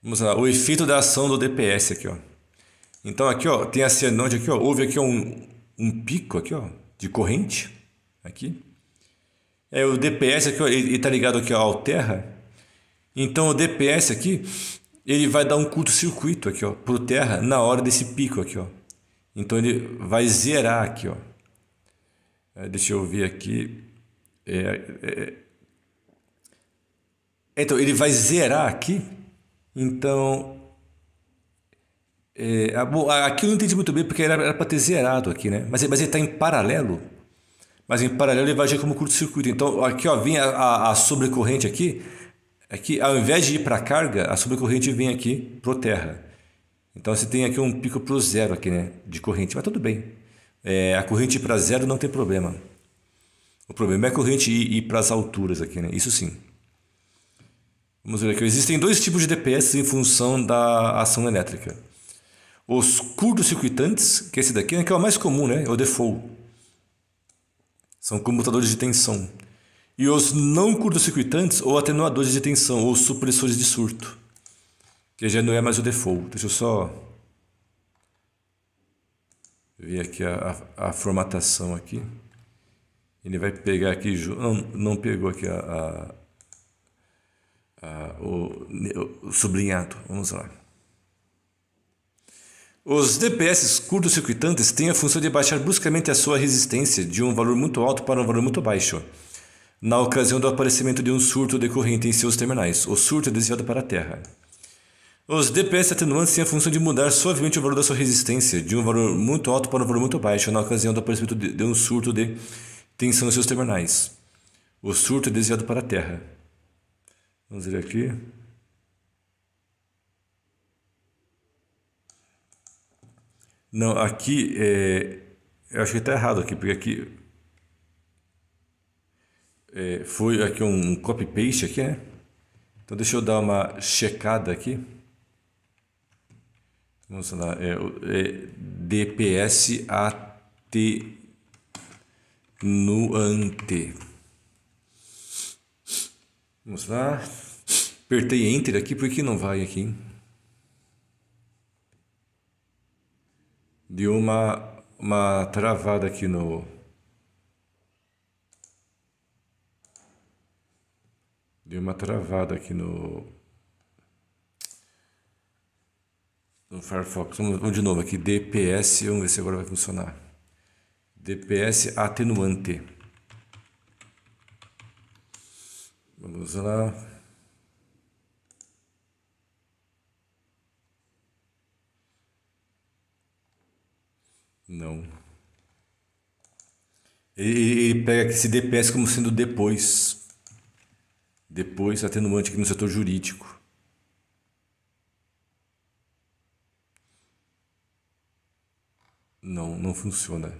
Vamos lá, o efeito da ação do DPS aqui, ó. Então aqui, ó, tem a cianode aqui, ó, houve aqui um, um pico aqui, ó, de corrente, aqui. É o DPS aqui, ó, ele, tá ligado aqui ó, ao terra. Então o DPS aqui, ele vai dar um curto-circuito aqui, ó, pro terra na hora desse pico aqui, ó. Então ele vai zerar aqui, ó. É, deixa eu ver aqui. É, é, é, então, ele vai zerar aqui. Então. É, ah, bom, ah, aqui eu não entendi muito bem, porque era para ter zerado aqui, né? Mas, mas ele está em paralelo. Mas em paralelo ele vai agir como curto-circuito. Então, aqui ó, vem a, a, a sobrecorrente aqui. Aqui, ao invés de ir para a carga, a sobrecorrente vem aqui para terra. Então você tem aqui um pico para o zero aqui, né, de corrente, mas tudo bem é, a corrente ir para zero não tem problema. O problema é a corrente ir, ir para as alturas aqui, né? Isso sim. Vamos ver aqui. Existem dois tipos de DPS em função da ação elétrica. Os curto-circuitantes, que é esse daqui, né, que é o mais comum, né? É o default. São comutadores de tensão. E os não curto-circuitantes ou atenuadores de tensão ou supressores de surto, que já não é mais o default. Deixa eu só ver aqui a, a, a, formatação aqui. Ele vai pegar aqui, não, não pegou aqui a, a o, o sublinhado, vamos lá. Os DPS curto-circuitantes têm a função de baixar bruscamente a sua resistência de um valor muito alto para um valor muito baixo, na ocasião do aparecimento de um surto decorrente em seus terminais. O surto é desviado para a Terra. Os DPS atenuantes têm a função de mudar suavemente o valor da sua resistência, de um valor muito alto para um valor muito baixo, na ocasião do aparecimento de um surto de tensão nos seus terminais. O surto é desviado para a Terra. Vamos ver aqui. Não, aqui é... Eu acho que está errado aqui, porque aqui... É, foi aqui um copy-paste aqui, né? Então deixa eu dar uma checada aqui. Vamos lá, é, é DPS ante. Vamos lá. Apertei Enter aqui, por que não vai aqui? Deu uma, uma travada aqui no... Deu uma travada aqui no... do Firefox. Vamos, vamos de novo aqui, DPS, vamos ver se agora vai funcionar. DPS atenuante. Vamos lá. Não. Ele, ele pega esse DPS como sendo depois. Depois atenuante aqui no setor jurídico. não, não funciona.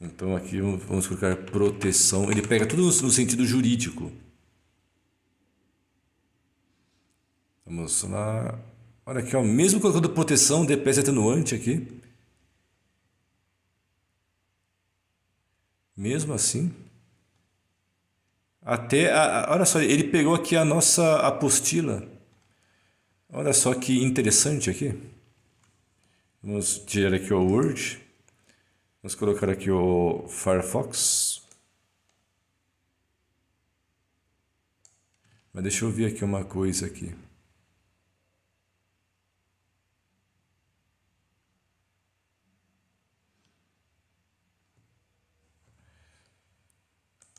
Então aqui vamos colocar proteção. Ele pega tudo no sentido jurídico. Vamos lá. Olha aqui, ó, mesmo colocando proteção, DPS atenuante aqui. Mesmo assim. Até, a, a, olha só, ele pegou aqui a nossa apostila. Olha só que interessante aqui. Vamos tirar aqui o Word. Vamos colocar aqui o Firefox. Mas deixa eu ver aqui uma coisa aqui.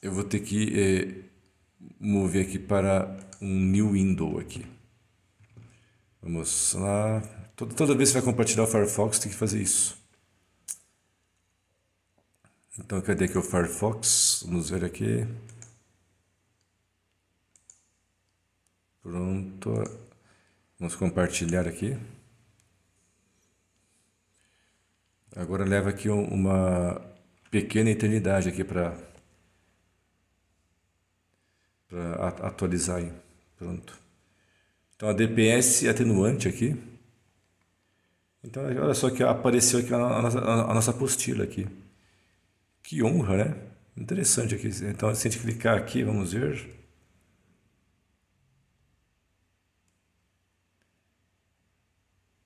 eu vou ter que eh, mover aqui para um new window aqui. Vamos lá, Toda, toda vez que você vai compartilhar o Firefox, tem que fazer isso. Então, cadê aqui o Firefox? Vamos ver aqui. Pronto. Vamos compartilhar aqui. Agora leva aqui um, uma pequena eternidade aqui para atualizar aí. Pronto. Então a DPS atenuante aqui. Então, olha só que apareceu aqui a nossa, a nossa apostila aqui. Que honra, né? Interessante aqui. Então, se a gente clicar aqui, vamos ver.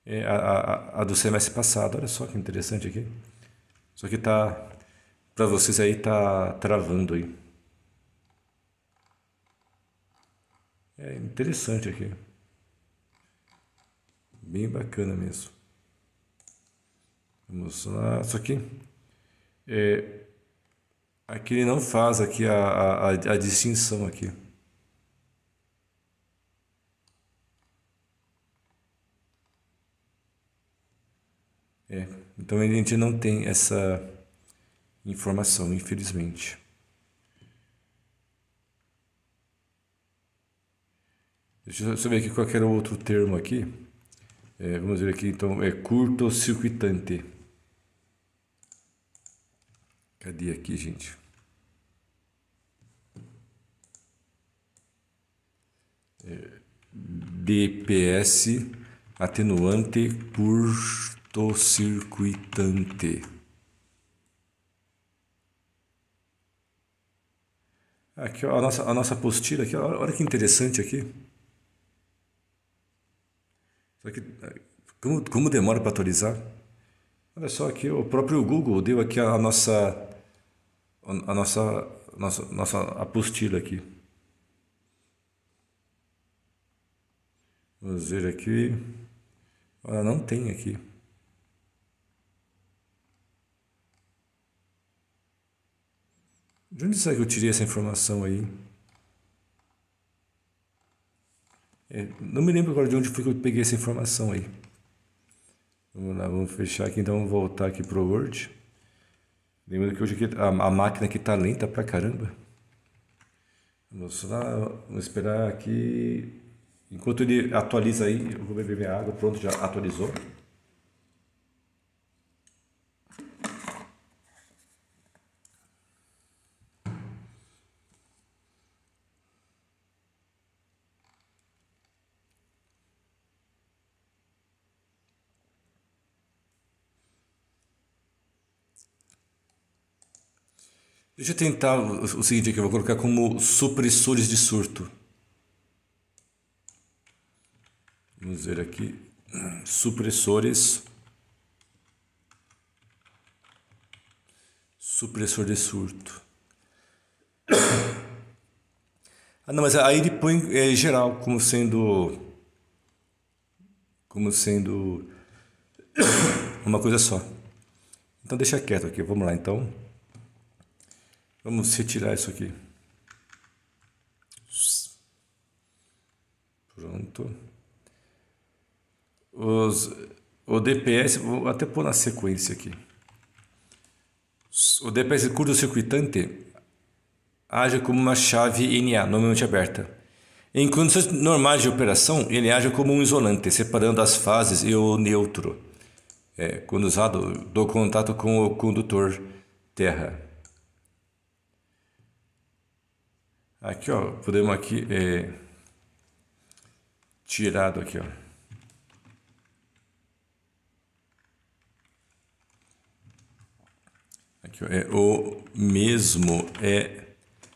É a, a, a do semestre passado, olha só que interessante aqui. Só que tá para vocês aí tá travando aí. É interessante aqui. Bem bacana mesmo. Vamos lá, isso aqui. É, aqui ele não faz aqui a, a, a distinção aqui. É, então a gente não tem essa informação, infelizmente. Deixa eu ver aqui qual era o outro termo aqui. É, vamos ver aqui, então, é curto-circuitante. Cadê aqui, gente? É, DPS atenuante circuitante. Aqui ó, a nossa, a nossa apostila aqui, olha que interessante aqui. Só que como, como demora para atualizar? Olha só aqui, o próprio Google deu aqui a nossa a nossa nossa nossa apostila aqui. Vamos ver aqui. Ela não tem aqui. De onde será que eu tirei essa informação aí? É, não me lembro agora de onde foi que eu peguei essa informação aí. Vamos lá, vamos fechar aqui então, vamos voltar aqui pro Word. Lembrando que hoje aqui a, a máquina aqui tá lenta pra caramba. Vamos lá, vamos esperar aqui. Enquanto ele atualiza aí, eu vou beber minha água. Pronto, já atualizou. Deixa eu tentar o seguinte aqui, eu vou colocar como supressores de surto. Vamos ver aqui. Supressores. Supressor de surto. Ah, não, mas aí ele põe é, geral como sendo. Como sendo. Uma coisa só. Então deixa quieto aqui, vamos lá então. Vamos retirar isso aqui. Pronto. Os, o DPS, vou até pôr na sequência aqui. O DPS curto-circuitante age como uma chave NA, normalmente aberta. Em condições normais de operação, ele age como um isolante, separando as fases e o neutro, é, quando usado do contato com o condutor terra. Aqui, ó, podemos aqui é, tirado aqui, ó. Aqui, ó, é o mesmo é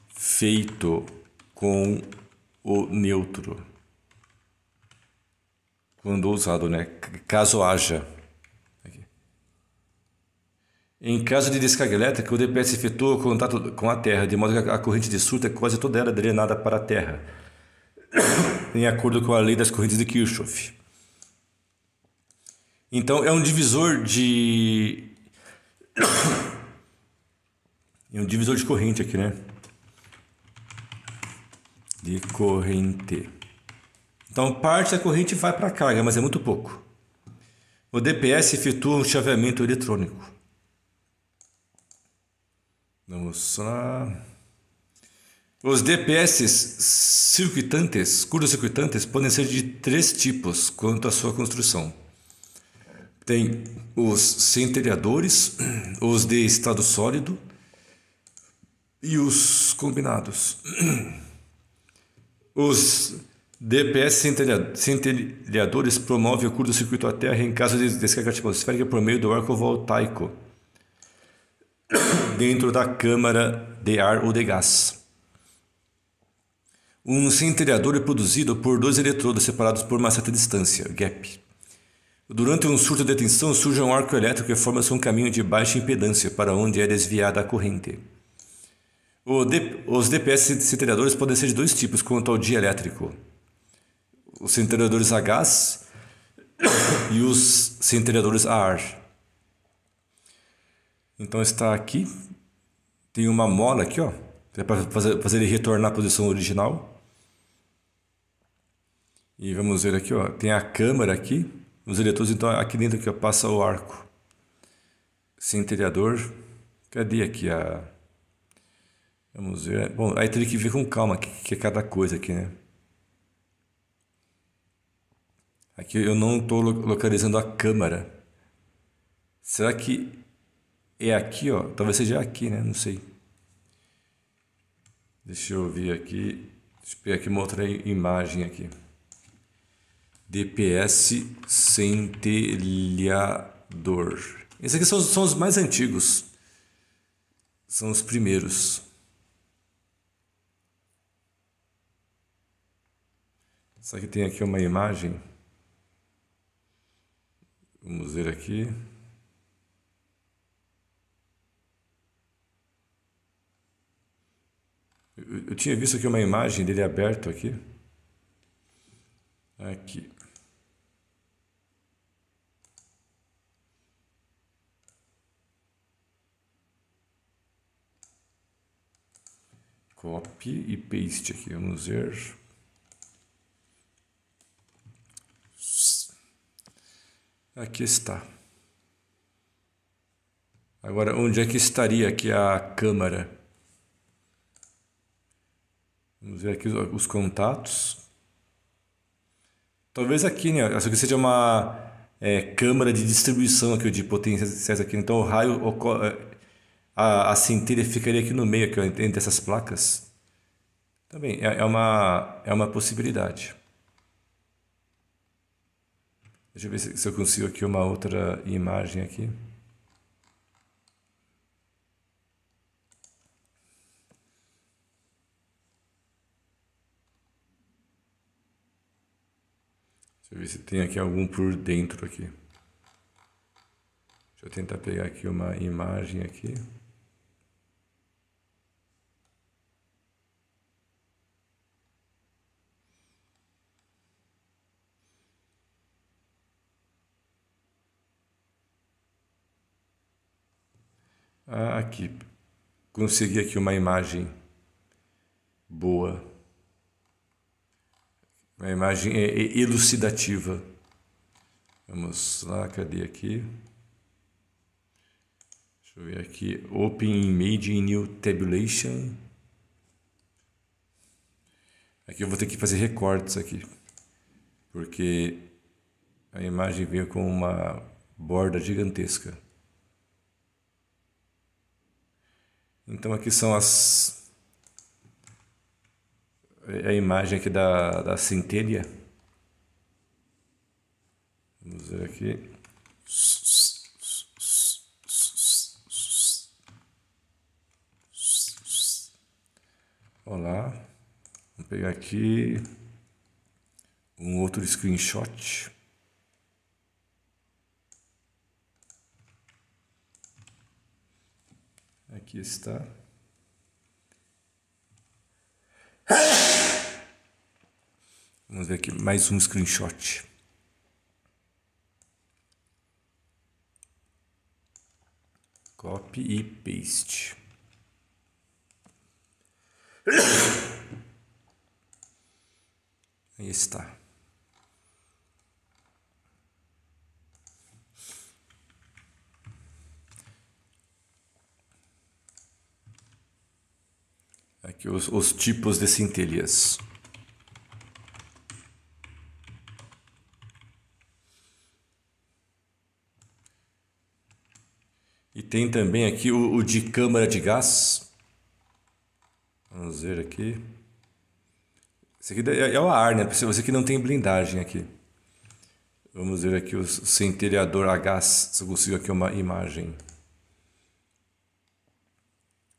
feito com o neutro quando usado, né? Caso haja em caso de descarga elétrica, o DPS efetua o contato com a Terra, de modo que a corrente de surto é quase toda ela drenada para a Terra, em acordo com a lei das correntes de Kirchhoff. Então, é um divisor de. é um divisor de corrente aqui, né? De corrente. Então, parte da corrente vai para a carga, mas é muito pouco. O DPS efetua um chaveamento eletrônico. Vamos Os DPS circuitantes, curto-circuitantes, podem ser de três tipos quanto à sua construção. Tem os centelhadores, os de estado sólido e os combinados. Os DPS centelhadores promovem o curto-circuito à Terra em caso de descarga atmosférica por meio do arco voltaico dentro da câmara de ar ou de gás. Um centelhador é produzido por dois eletrodos separados por uma certa distância, gap. Durante um surto de tensão surge um arco elétrico e forma-se um caminho de baixa impedância para onde é desviada a corrente. os DPS centelhadores podem ser de dois tipos quanto ao dielétrico. Os centelhadores a gás e os centelhadores a ar. Então está aqui, tem uma mola aqui, ó, é para fazer, fazer ele retornar à posição original. E vamos ver aqui, ó, tem a câmara aqui, os eletrônicos, então aqui dentro aqui, ó, passa o arco. Centelhador, cadê aqui a... Vamos ver, bom, aí teria que ver com calma que, que é cada coisa aqui, né? Aqui eu não estou localizando a câmara. Será que é aqui, ó. Talvez seja aqui, né? Não sei. Deixa eu ver aqui. Deixa eu pegar aqui uma outra imagem aqui. DPS centelhador. Esses aqui são, são os mais antigos. São os primeiros. Só que tem aqui uma imagem. Vamos ver aqui. Eu, eu tinha visto aqui uma imagem dele aberto aqui. Aqui. copy e paste aqui, vamos ver. Aqui está. Agora, onde é que estaria aqui a câmara? Vamos ver aqui os contatos. Talvez aqui, né? Acho que seja uma é, câmara de distribuição aqui de potências aqui. Né. Então o raio ocorre, é, a, a centelha ficaria aqui no meio, aqui, entre essas placas. Também é, é, uma, é uma possibilidade. Deixa eu ver se, se eu consigo aqui uma outra imagem aqui. Deixa eu ver se tem aqui algum por dentro aqui. Deixa eu tentar pegar aqui uma imagem aqui. Ah, aqui. Consegui aqui uma imagem boa uma imagem é, é elucidativa. Vamos lá, cadê aqui? Deixa eu ver aqui. Open Image in New Tabulation. Aqui eu vou ter que fazer recortes aqui, porque a imagem veio com uma borda gigantesca. Então aqui são as é a imagem aqui da, da centelha. Vamos ver aqui. Olá, vamos pegar aqui um outro screenshot. Aqui está. Vamos ver aqui mais um screenshot. Copy e paste. Aí está. aqui os, os tipos de centelhas. E tem também aqui o, o, de câmara de gás. Vamos ver aqui. Esse aqui é, é o ar, né? Você que não tem blindagem aqui. Vamos ver aqui o centelhador a gás, se eu consigo aqui uma imagem.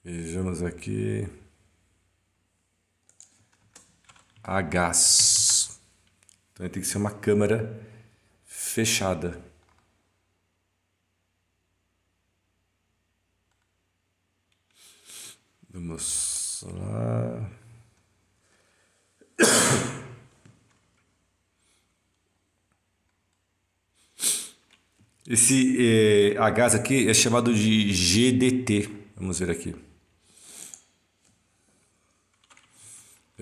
Vejamos aqui a gás. Então tem que ser uma câmara fechada. Vamos lá. Esse eh, a gás aqui é chamado de GDT. Vamos ver aqui.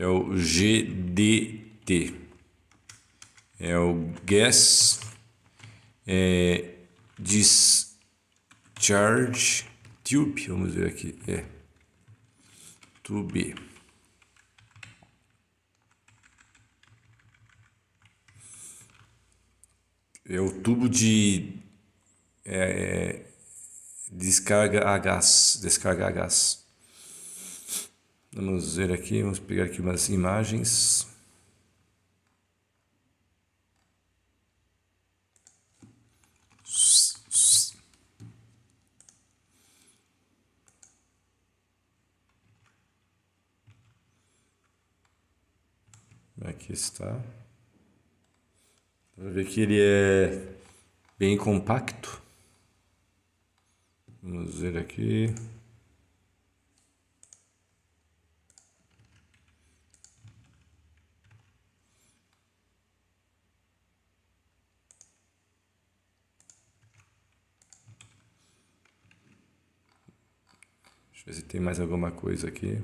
é o GDT, é o Gas é, Discharge Tube, vamos ver aqui, é Tube. É o tubo de é, é descarga a gás, descarga a gás. Vamos ver aqui, vamos pegar aqui umas imagens. Aqui está. Para ver que ele é bem compacto. Vamos ver aqui. Deixa eu ver se tem mais alguma coisa aqui.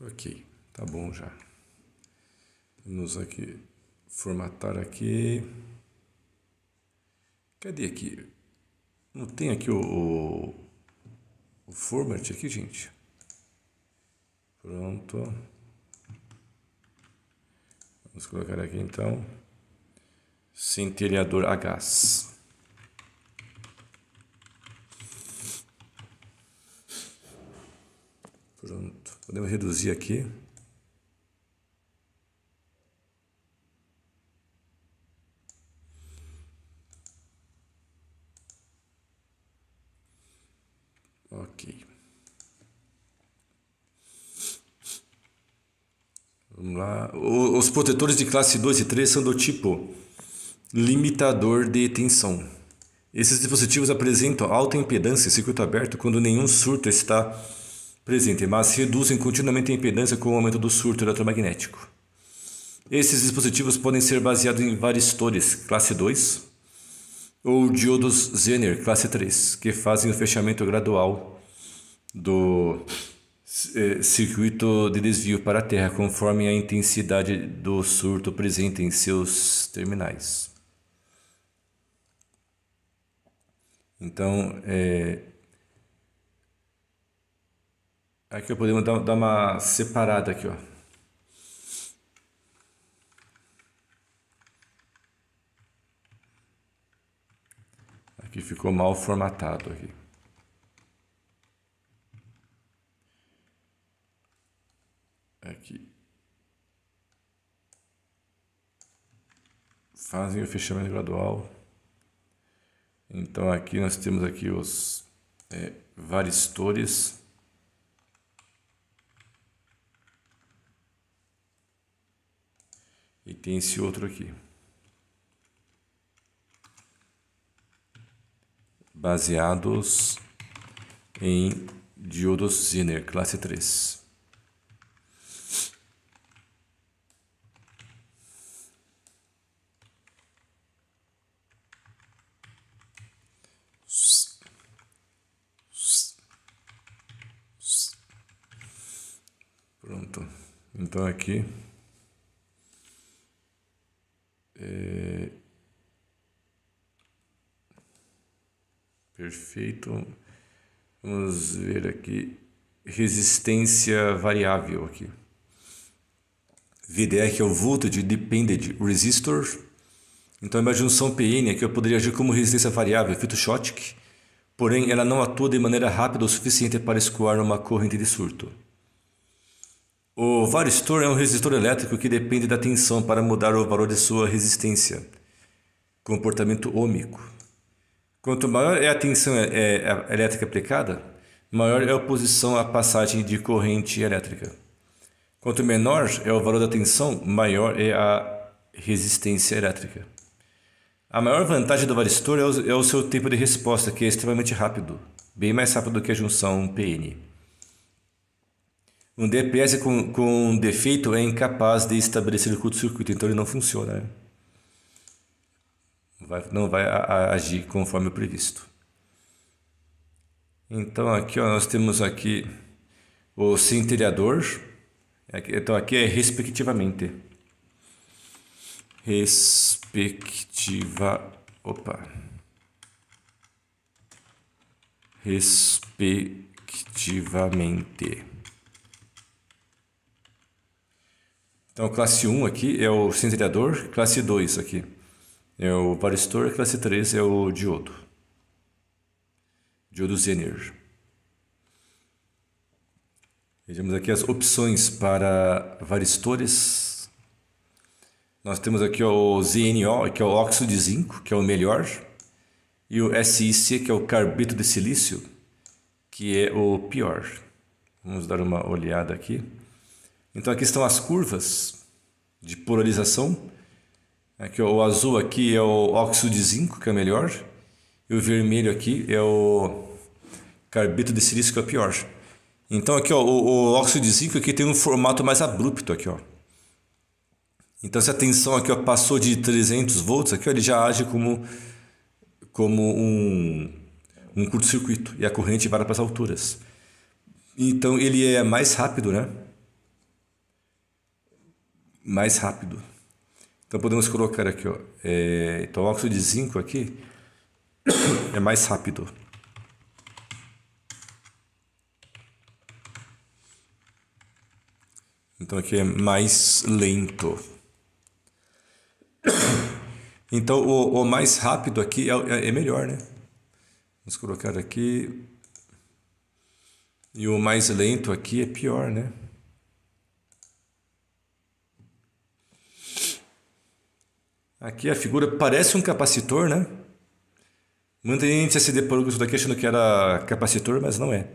Ok, tá bom já. Vamos aqui formatar aqui. Cadê aqui? Não tem aqui o, o, o format aqui, gente? Pronto. Vamos colocar aqui então. Centelhador a gás. Pronto. Podemos reduzir aqui. Vamos lá. Os protetores de classe 2 e 3 são do tipo limitador de tensão. Esses dispositivos apresentam alta impedância em circuito aberto quando nenhum surto está presente, mas reduzem continuamente a impedância com o aumento do surto eletromagnético. Esses dispositivos podem ser baseados em varistores classe 2 ou diodos Zener classe 3, que fazem o fechamento gradual do eh, circuito de desvio para a Terra, conforme a intensidade do surto presente em seus terminais. Então, é... aqui podemos dar, dar uma separada aqui, ó. Aqui ficou mal formatado aqui. aqui fazem o fechamento gradual. Então aqui nós temos aqui os é, varistores. E tem esse outro aqui. Baseados em diodos Zener, classe 3. Pronto. Então aqui. É... Perfeito. Vamos ver aqui. Resistência variável aqui. VDR é o vulto de Depended Resistor. Então é uma junção PN que eu poderia agir como resistência variável, fitochotic. Porém, ela não atua de maneira rápida o suficiente para escoar uma corrente de surto. O varistor é um resistor elétrico que depende da tensão para mudar o valor de sua resistência. Comportamento ômico. Quanto maior é a tensão é, é, é, elétrica aplicada, maior é a oposição à passagem de corrente elétrica. Quanto menor é o valor da tensão, maior é a resistência elétrica. A maior vantagem do varistor é o seu tempo de resposta, que é extremamente rápido, bem mais rápido do que a junção PN. Um DPS com, com defeito é incapaz de estabelecer o curto-circuito, então ele não funciona. Né? Vai, não vai a, a agir conforme o previsto. Então aqui ó, nós temos aqui o cintilhador. Então aqui é respectivamente. Respectiva. Opa. Respectivamente. Então, classe 1 aqui é o cintilhador, classe 2 aqui é o varistor, classe 3 é o diodo. Diodo Zener. Vejamos aqui as opções para varistores. Nós temos aqui o ZNO, que é o óxido de zinco, que é o melhor, e o SIC, que é o carbeto de silício, que é o pior. Vamos dar uma olhada aqui. Então aqui estão as curvas de polarização. Aqui o azul aqui é o óxido de zinco, que é o melhor. E o vermelho aqui é o carbeto de silício, que é o pior. Então aqui ó, o, o óxido de zinco aqui tem um formato mais abrupto aqui, ó. Então se a tensão aqui ó, passou de 300 volts aqui, ó, ele já age como como um um curto-circuito e a corrente vai para as alturas. Então ele é mais rápido, né? mais rápido. Então podemos colocar aqui, ó, é, então o óxido de zinco aqui é mais rápido. Então aqui é mais lento. Então o, o mais rápido aqui é, é, é melhor, né? Vamos colocar aqui. E o mais lento aqui é pior, né? Aqui a figura parece um capacitor, né? Muita gente se deparou com isso daqui achando que era capacitor, mas não é.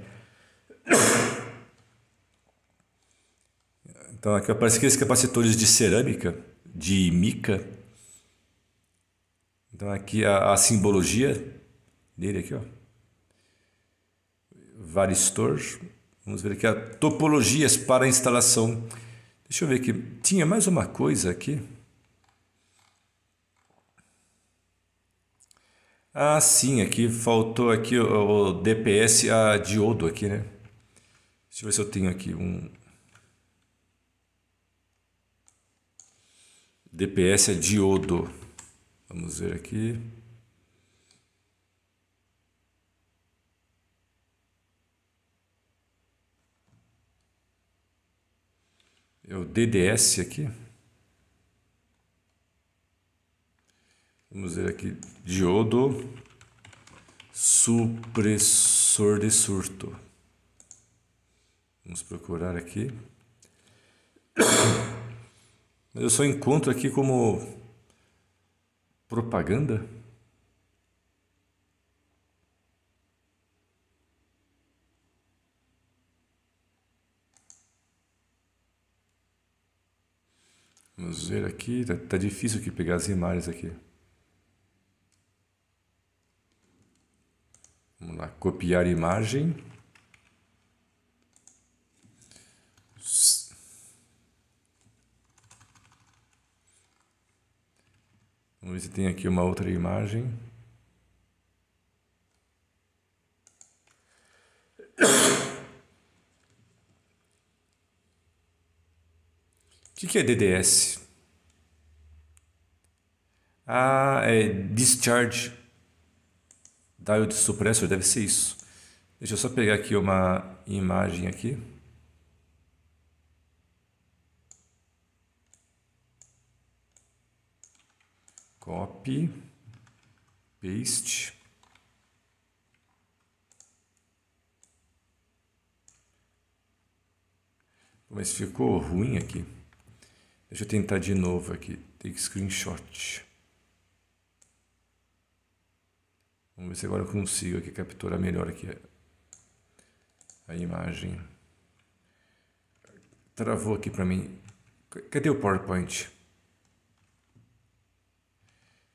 Então aqui aparece aqueles capacitores de cerâmica, de mica. Então aqui a, a simbologia dele aqui, ó. Varistor. Vamos ver aqui a topologias para instalação. Deixa eu ver aqui. Tinha mais uma coisa aqui. Ah, sim, aqui faltou aqui o, o DPS a diodo aqui, né? Deixa eu ver se eu tenho aqui um DPS a diodo. Vamos ver aqui. É o DDS aqui. vamos ver aqui, diodo supressor de surto. Vamos procurar aqui. Eu só encontro aqui como propaganda. Vamos ver aqui, tá, tá difícil aqui pegar as imagens aqui. Vamos lá, copiar imagem. Vamos ver se tem aqui uma outra imagem. O que, que é DDS? Ah, é Discharge de tá, supressor, deve ser isso. Deixa eu só pegar aqui uma imagem aqui. Copy, paste. Mas ficou ruim aqui. Deixa eu tentar de novo aqui. Take screenshot. Vamos ver se agora eu consigo aqui capturar melhor aqui a imagem. Travou aqui para mim. Cadê o PowerPoint?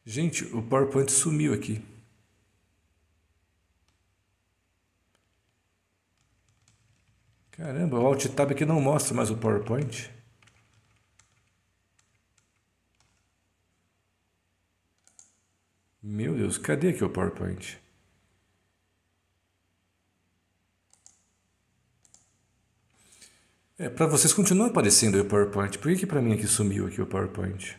Gente, o PowerPoint sumiu aqui. Caramba, o Alt Tab aqui não mostra mais o PowerPoint. Meu Deus, cadê aqui o PowerPoint? É, para vocês continua aparecendo o PowerPoint. Por que, que para mim aqui sumiu aqui o PowerPoint?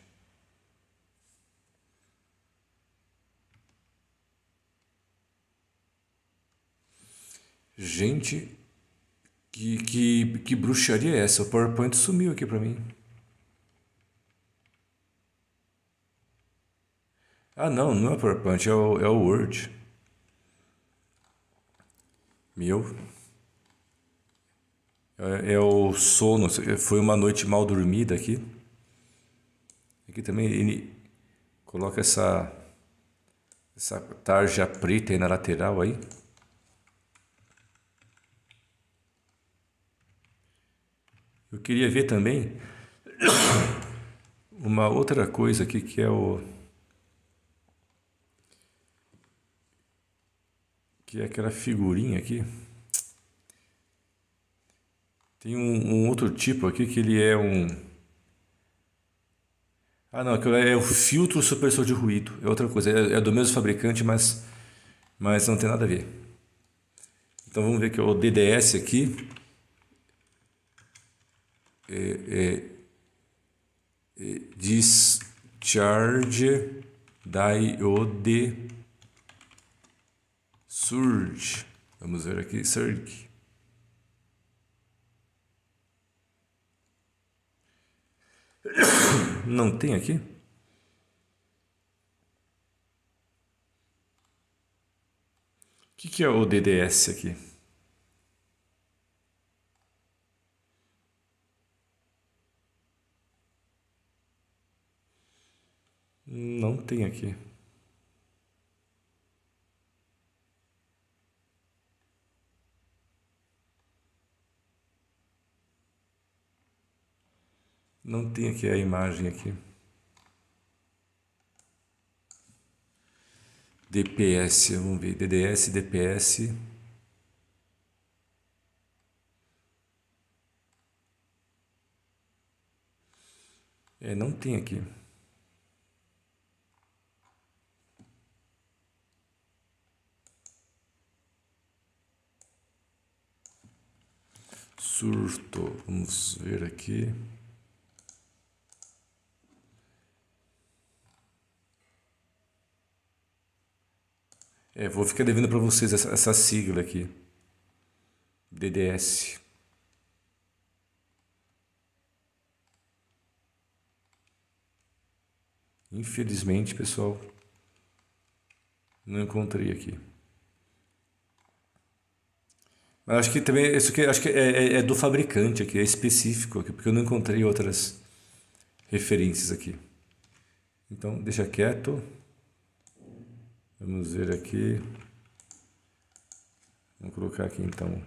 Gente, que, que, que bruxaria é essa? O PowerPoint sumiu aqui para mim. Ah, não, não é o PowerPoint, é o, é o Word. Meu. É, é o sono. Foi uma noite mal dormida aqui. Aqui também ele coloca essa, essa tarja preta aí na lateral aí. Eu queria ver também uma outra coisa aqui que é o que é aquela figurinha aqui. Tem um, um, outro tipo aqui que ele é um. Ah, não, aquilo é o filtro supressor de ruído. É outra coisa. É, é, do mesmo fabricante, mas, mas não tem nada a ver. Então vamos ver que é o DDS aqui. É, é, é Discharge Diode surge. Vamos ver aqui, surge. Não tem aqui? O que, que é o DDS aqui? Não tem aqui. Não tem aqui a imagem aqui. DPS, vamos ver, DDS, DPS. É, não tem aqui. Surto, vamos ver aqui. É, vou ficar devendo para vocês essa, essa sigla aqui. DDS. Infelizmente, pessoal, não encontrei aqui. Mas acho que também isso aqui acho que é, é, é do fabricante aqui, é específico aqui, porque eu não encontrei outras referências aqui. Então, deixa quieto. Vamos ver aqui. Vamos colocar aqui então.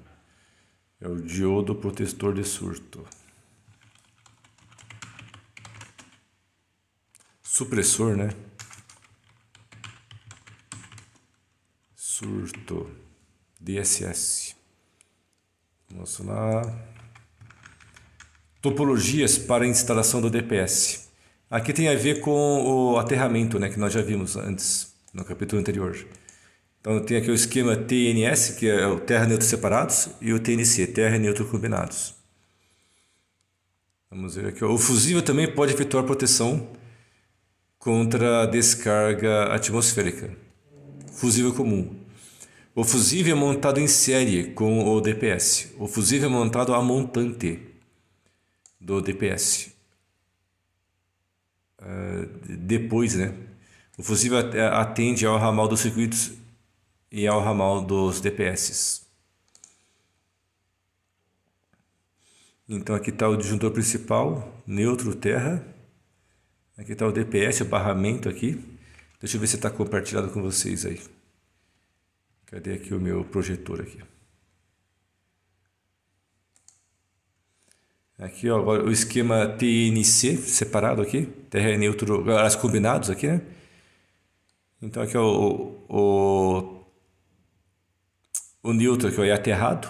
É o diodo protetor de surto. Supressor, né? Surto. DSS. Vamos lá. Topologias para instalação do DPS. Aqui tem a ver com o aterramento, né? Que nós já vimos antes no capítulo anterior. Então tem aqui o esquema TNS, que é o terra neutro separados, e o TNC, terra neutro combinados. Vamos ver aqui. O fusível também pode efetuar proteção contra descarga atmosférica. Fusível comum. O fusível é montado em série com o DPS. O fusível é montado a montante do DPS. Uh, ah, depois, né? O fusível atende ao ramal dos circuitos e ao ramal dos DPS. Então aqui está o disjuntor principal, neutro, terra. Aqui está o DPS, o barramento aqui. Deixa eu ver se está compartilhado com vocês aí. Cadê aqui o meu projetor aqui? Aqui ó, agora o esquema TNC separado aqui, terra é neutro, as combinados aqui, né? Então aqui é o, o, o Newton aqui, ó, é aterrado.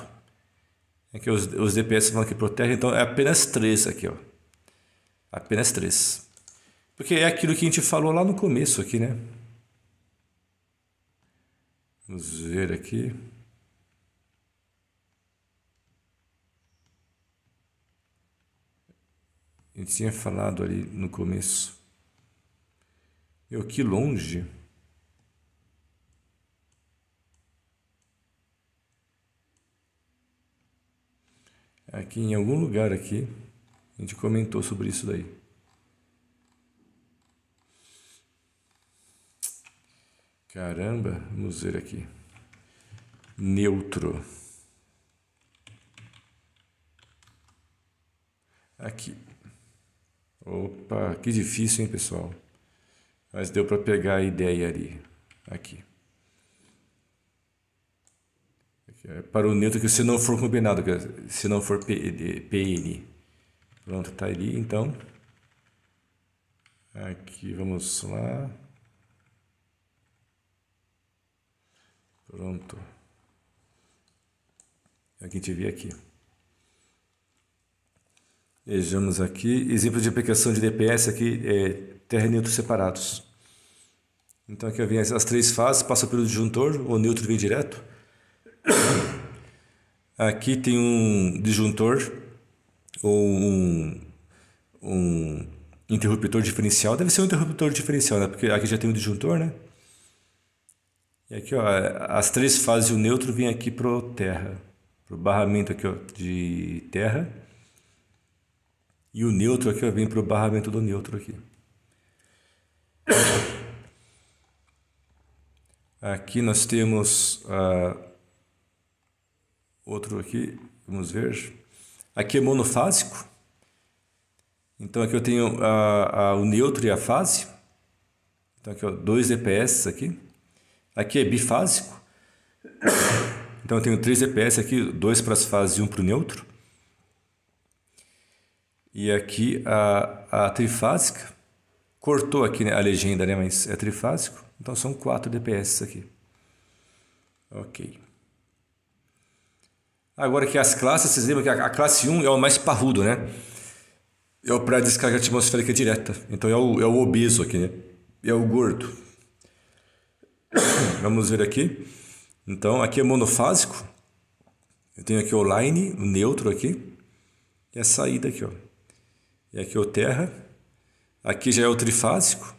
Aqui os, os DPS vão aqui protegem, então é apenas 3 aqui, ó. Apenas 3. Porque é aquilo que a gente falou lá no começo aqui, né? Vamos ver aqui. A gente tinha falado ali no começo. Eu que longe. aqui em algum lugar aqui, a gente comentou sobre isso daí. Caramba, vamos ver aqui. Neutro. Aqui. Opa, que difícil, hein, pessoal? Mas deu para pegar a ideia ali. Aqui. É, para o neutro que se não for combinado, que se não for PN. Pronto, está ali, então. Aqui, vamos lá. Pronto. É o que a gente vê aqui. Vejamos aqui, exemplo de aplicação de DPS aqui, é terra e neutro separados. Então aqui vem as, as três fases, passa pelo disjuntor, o neutro vem direto. Aqui tem um disjuntor ou um, um interruptor diferencial. Deve ser um interruptor diferencial, né? Porque aqui já tem um disjuntor, né? E aqui, ó, as três fases e o neutro vêm aqui pro terra, pro barramento aqui, ó, de terra. E o neutro aqui, ó, vem pro barramento do neutro aqui. Aqui nós temos a ah, Outro aqui, vamos ver. Aqui é monofásico. Então aqui eu tenho a, a, o neutro e a fase. Então aqui ó, dois dps aqui. Aqui é bifásico. Então eu tenho três dps aqui, dois para as fases e um para o neutro. E aqui a, a trifásica. Cortou aqui né, a legenda, né? Mas é trifásico. Então são quatro DPS aqui. Ok. Agora que as classes, vocês lembram que a classe 1 é o mais parrudo, né? É o para descarga atmosférica direta. Então é o, é o obeso aqui, né? É o gordo. Vamos ver aqui. Então aqui é monofásico. Eu tenho aqui o line, o neutro aqui. E a saída aqui, ó. E aqui é o terra. Aqui já é o trifásico.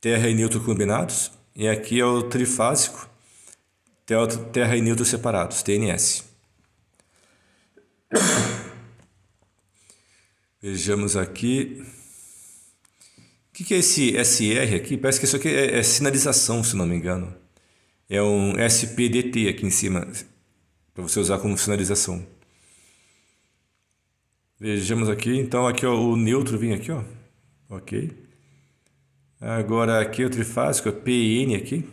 Terra e neutro combinados. E aqui é o trifásico. Terra e neutro separados, TNS. Vejamos aqui. O que, é esse SR aqui? Parece que isso aqui é, é, sinalização, se não me engano. É um SPDT aqui em cima, para você usar como sinalização. Vejamos aqui, então aqui ó, o neutro vem aqui, ó. ok. Agora aqui é o trifásico, ó, é PN aqui.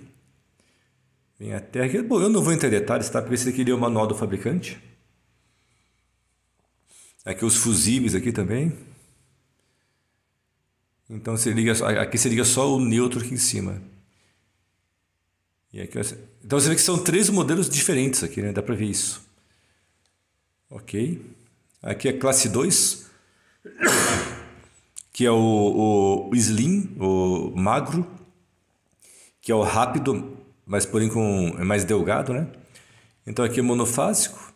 Vem até aqui. Bom, eu não vou entrar em detalhes, tá? Porque esse aqui é o manual do fabricante. Aqui os fusíveis aqui também. Então você liga, aqui você liga só o neutro aqui em cima. E aqui, então você vê que são três modelos diferentes aqui, né? Dá para ver isso. Ok. Aqui é classe 2, que é o, o slim, o magro, que é o rápido, mas porém com, é mais delgado, né? Então aqui é monofásico,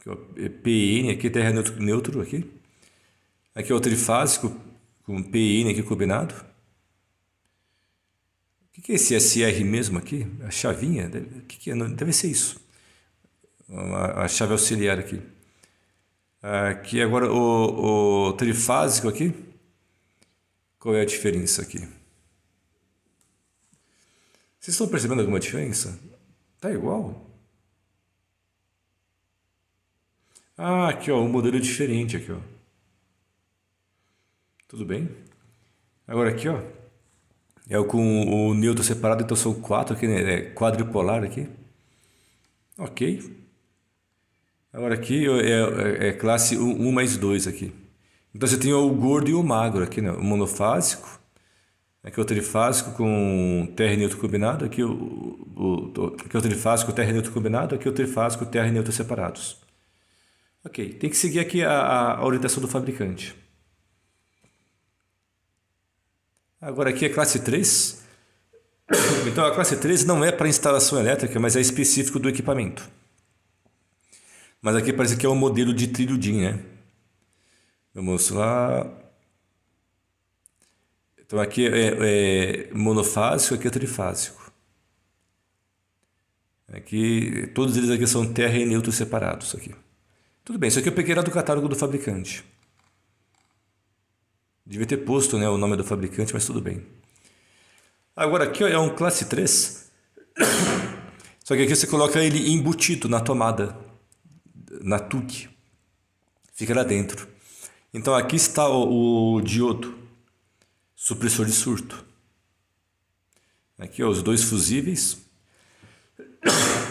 Aqui, ó, é PN, aqui terra é neutro, neutro aqui. Aqui é o trifásico com PN aqui combinado. O que, é esse SR mesmo aqui? A chavinha? Deve, que é? Deve ser isso. A, a chave auxiliar aqui. Aqui agora o, o trifásico aqui. Qual é a diferença aqui? Vocês estão percebendo alguma diferença? Tá igual? Ah, aqui ó, um modelo diferente aqui ó. Tudo bem? Agora aqui ó, é o com o neutro separado, então são quatro aqui, né? É quadripolar aqui. Ok. Agora aqui é, é, é classe 1 mais 2 aqui. Então você tem o gordo e o magro aqui, né? O monofásico. Aqui é o trifásico com terra e neutro combinado. Aqui, o, o, aqui é o trifásico terra e neutro combinado. Aqui é o trifásico terra e neutro separados. Ok, tem que seguir aqui a, a orientação do fabricante. Agora aqui é classe 3. Então a classe 3 não é para instalação elétrica, mas é específico do equipamento. Mas aqui parece que é um modelo de trilho DIN, né? Vamos lá. Então aqui é, é monofásico, aqui é trifásico. Aqui, todos eles aqui são terra e neutro separados aqui. Tudo bem, isso aqui eu peguei lá do catálogo do fabricante. Devia ter posto né, o nome do fabricante, mas tudo bem. Agora aqui ó, é um classe 3. Só que aqui você coloca ele embutido na tomada, na TUC. Fica lá dentro. Então aqui está o, o diodo, supressor de surto. Aqui ó, os dois fusíveis.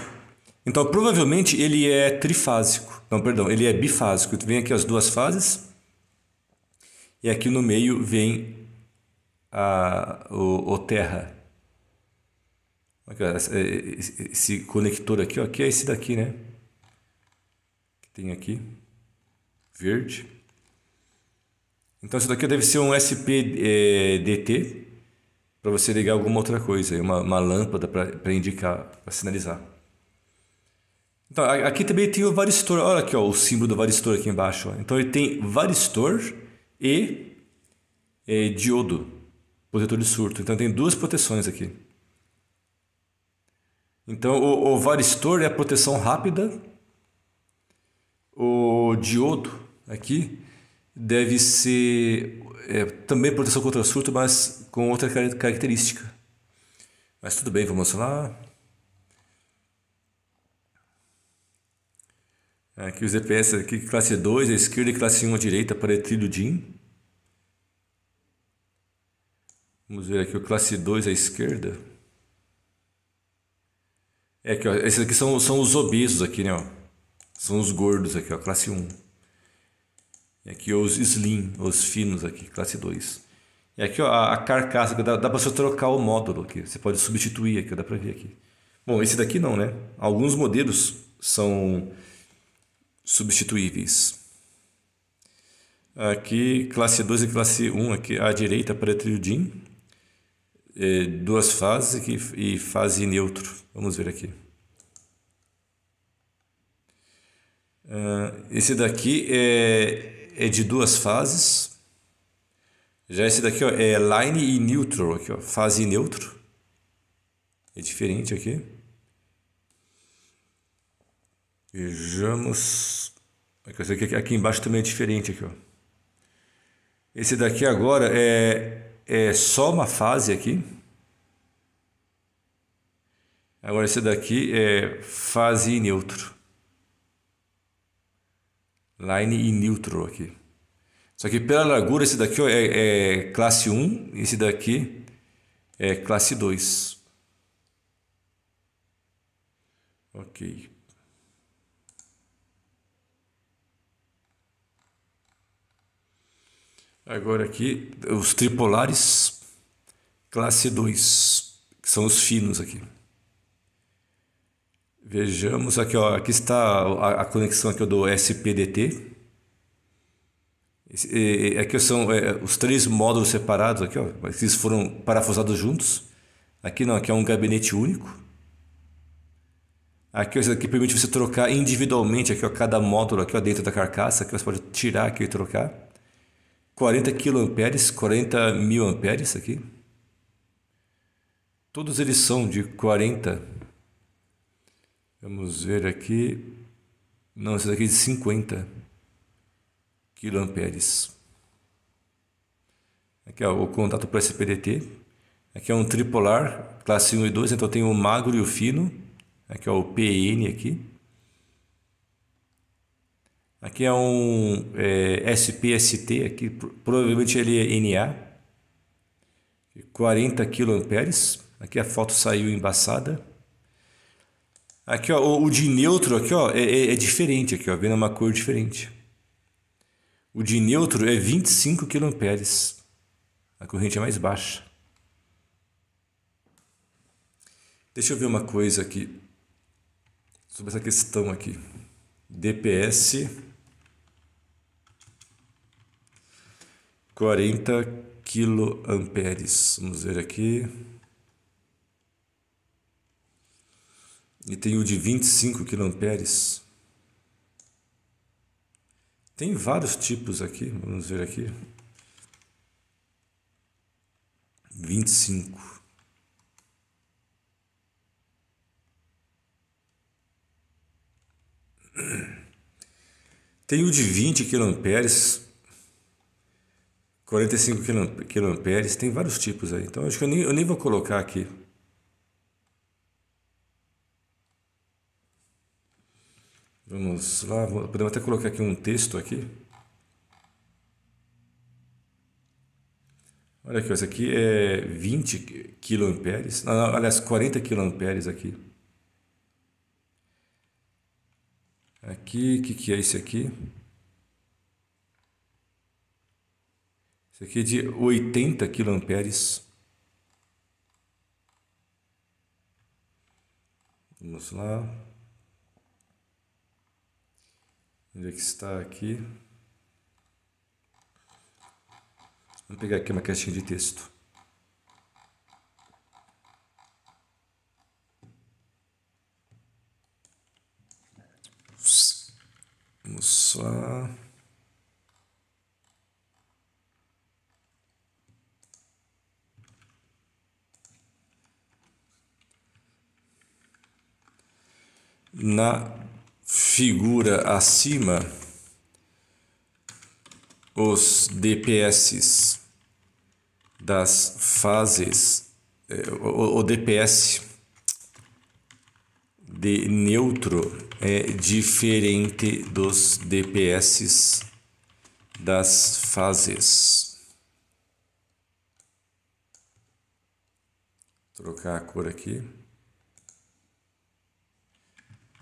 Então provavelmente ele é trifásico. Não, perdão, ele é bifásico. Vem aqui as duas fases. E aqui no meio vem a, o, o terra. É, é, esse conector aqui, ó, que é esse daqui, né? Que tem aqui. Verde. Então isso daqui deve ser um SPDT é, para você ligar alguma outra coisa, uma, uma lâmpada para indicar, para sinalizar. Então, aqui também tem o varistor. Olha aqui ó, o símbolo do varistor aqui embaixo. Ó. Então ele tem varistor e é, diodo, protetor de surto. Então tem duas proteções aqui. Então o, o varistor é a proteção rápida. O diodo aqui deve ser é, também proteção contra surto, mas com outra característica. Mas tudo bem, vamos lá. É, aqui os EPS aqui, classe 2, à esquerda e classe 1 à direita para etriludin. Vamos ver aqui o classe 2 à esquerda. É aqui, ó, esses aqui são, são os obesos aqui, né? Ó. São os gordos aqui, ó, classe 1. E aqui os slim, os finos aqui, classe 2. E aqui ó, a, a carcaça, dá, dá para você trocar o módulo aqui. Você pode substituir aqui, dá para ver aqui. Bom, esse daqui não, né? Alguns modelos são substituíveis. Aqui, classe 2 e classe 1, aqui à direita, para triodin, é, duas fases e, e fase neutro. Vamos ver aqui. Ah, esse daqui é, é de duas fases. Já esse daqui ó, é line e neutral, aqui, ó, fase neutro. É diferente aqui. Vejamos é aqui, embaixo também é diferente. Aqui, ó. Esse daqui agora é, é só uma fase aqui. Agora esse daqui é fase e neutro. Line e neutro aqui. Só que pela largura esse daqui é, é classe 1 esse daqui é classe 2. Ok. Agora aqui, os tripolares classe 2, que são os finos aqui. Vejamos aqui, ó, aqui está a, a conexão aqui do SPDT. E, e, é, é, aqui são é, os três módulos separados aqui, ó, mas eles foram parafusados juntos. Aqui não, aqui é um gabinete único. Aqui, ó, aqui permite você trocar individualmente aqui, ó, cada módulo aqui ó, dentro da carcaça, que você pode tirar aqui e trocar. 40 kA, 40 mil amperes aqui. Todos eles são de 40. Vamos ver aqui. Não, esse daqui é de 50 kA. Aqui ó, o contato para SPDT. Aqui é um tripolar, classe 1 e 2, então tem o magro e o fino. Aqui é o PN aqui. Aqui é um é, SPST, aqui provavelmente ele é NA, 40 kA. Aqui a foto saiu embaçada. Aqui ó, o, o de neutro aqui ó, é, é, é diferente aqui ó, vendo uma cor diferente. O de neutro é 25 kA. A corrente é mais baixa. Deixa eu ver uma coisa aqui sobre essa questão aqui. DPS 40 quiloamperes. Vamos ver aqui. E tem o de 25 quiloamperes. Tem vários tipos aqui, vamos ver aqui. 25. Tem o de 20 quiloamperes 45 kA, tem vários tipos aí. Então, acho que eu nem, eu nem vou colocar aqui. Vamos lá, podemos até colocar aqui um texto aqui. Olha aqui, esse aqui é 20 kA, não, não, aliás, 40 kA aqui. Aqui, o que, que é esse aqui? Isso aqui é de 80 quilomperes. Vamos lá. Onde é que está aqui? Vamos pegar aqui uma caixinha de texto. Vamos lá. Na figura acima, os DPS das fases, eh, o DPS de neutro é diferente dos DPS das fases. Vou trocar a cor aqui.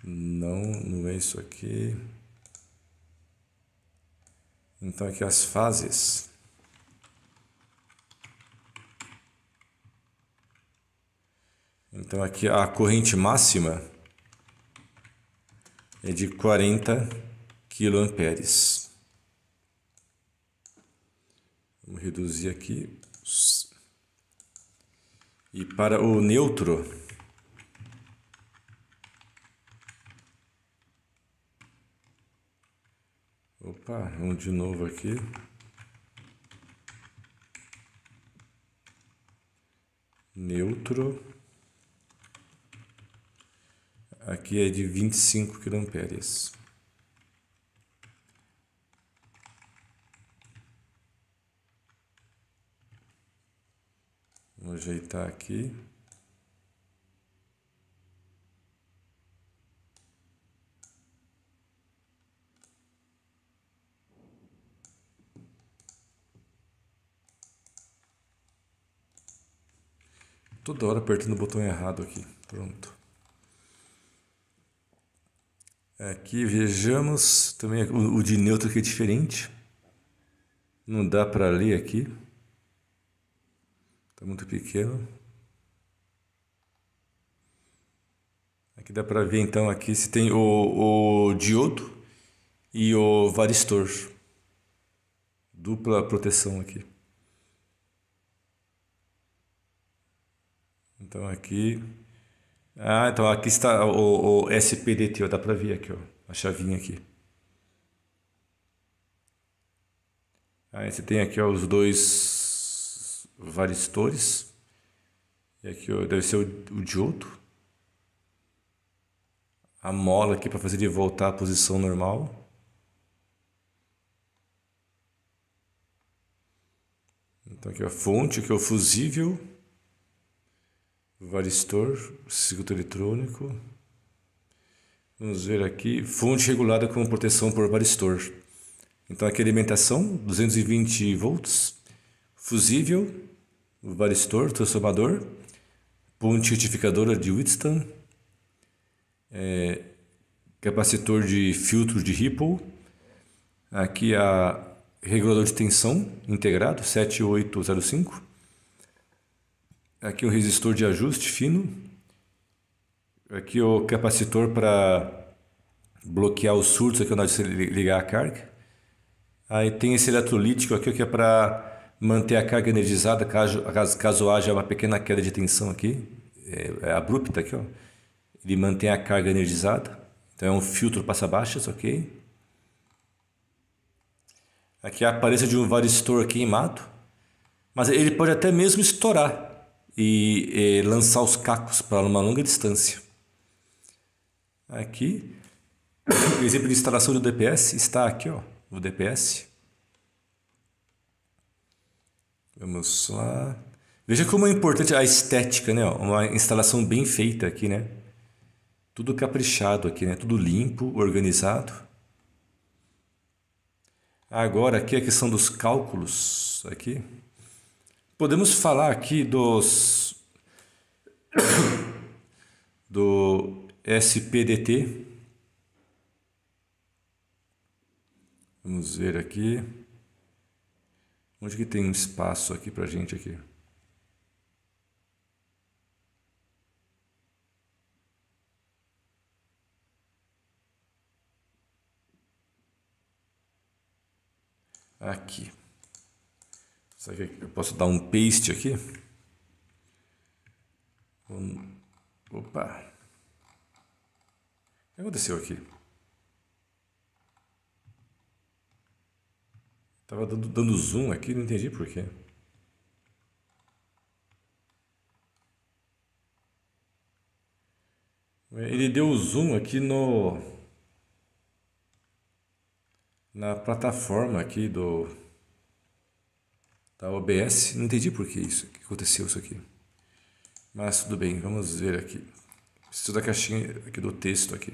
Não, não é isso aqui. Então, aqui as fases. Então, aqui a corrente máxima é de 40 quiloamperes. Vamos reduzir aqui. E para o neutro... Opa, um de novo aqui. Neutro. Aqui é de 25 quilampéries. Vou ajeitar aqui. Toda hora apertando o botão errado aqui. Pronto. Aqui vejamos também o, de neutro aqui é diferente. Não dá para ler aqui. Está muito pequeno. Aqui dá para ver então aqui se tem o, o diodo e o varistor. Dupla proteção aqui. Então aqui. Ah, então aqui está o, o SPDT, ó, dá para ver aqui, ó, a chavinha aqui. Aí você tem aqui ó, os dois varistores. E aqui ó, deve ser o, o diodo. A mola aqui para fazer ele voltar à posição normal. Então aqui a fonte, aqui é o fusível. Varistor, circuito eletrônico. Vamos ver aqui, fonte regulada com proteção por varistor. Então aqui alimentação, 220 volts, fusível, varistor, transformador, ponte retificadora de Wheatstone, é, capacitor de filtro de Ripple, aqui a regulador de tensão integrado, 7805, Aqui o resistor de ajuste fino. Aqui o capacitor para bloquear os surtos aqui é na ligar a carga. Aí tem esse eletrolítico aqui que é para manter a carga energizada caso, caso, caso haja uma pequena queda de tensão aqui. É, é abrupta aqui, ó. Ele mantém a carga energizada. Então é um filtro passa-baixas, ok? Aqui é a aparência de um varistor queimado. Mas ele pode até mesmo estourar e, lançar os cacos para uma longa distância. Aqui, o exemplo de instalação do DPS está aqui, ó, o DPS. Vamos lá. Veja como é importante a estética, né? Uma instalação bem feita aqui, né? Tudo caprichado aqui, né? Tudo limpo, organizado. Agora aqui a questão dos cálculos aqui. Podemos falar aqui dos do SPDT. Vamos ver aqui. Onde que tem um espaço aqui para gente aqui? Aqui. Será que eu posso dar um paste aqui? Opa! O que aconteceu aqui? Tava dando, dando zoom aqui, não entendi por quê. Ele deu zoom aqui no na plataforma aqui do da OBS. Não entendi por que isso, que aconteceu isso aqui. Mas tudo bem, vamos ver aqui. Preciso da caixinha aqui do texto aqui.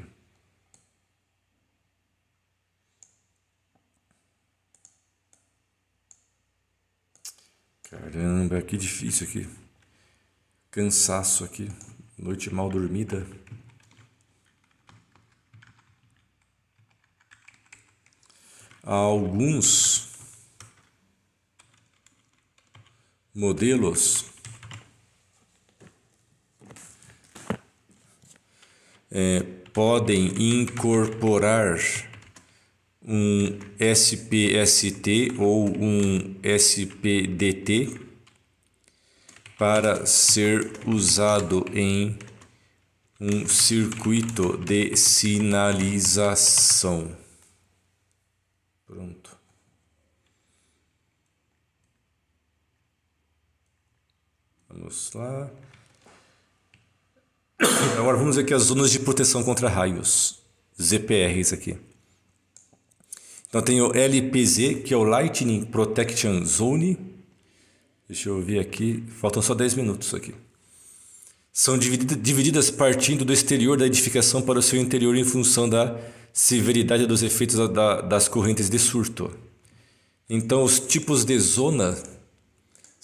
Caramba, que difícil aqui. Cansaço aqui. Noite mal dormida. Há alguns modelos é, podem incorporar um SPST ou um SPDT para ser usado em um circuito de sinalização. Vamos lá. Agora vamos ver aqui as zonas de proteção contra raios. ZPRs aqui. Então tem o LPZ, que é o Lightning Protection Zone. Deixa eu ver aqui, faltam só 10 minutos aqui. São divididas partindo do exterior da edificação para o seu interior em função da severidade dos efeitos da, das correntes de surto. Então os tipos de zona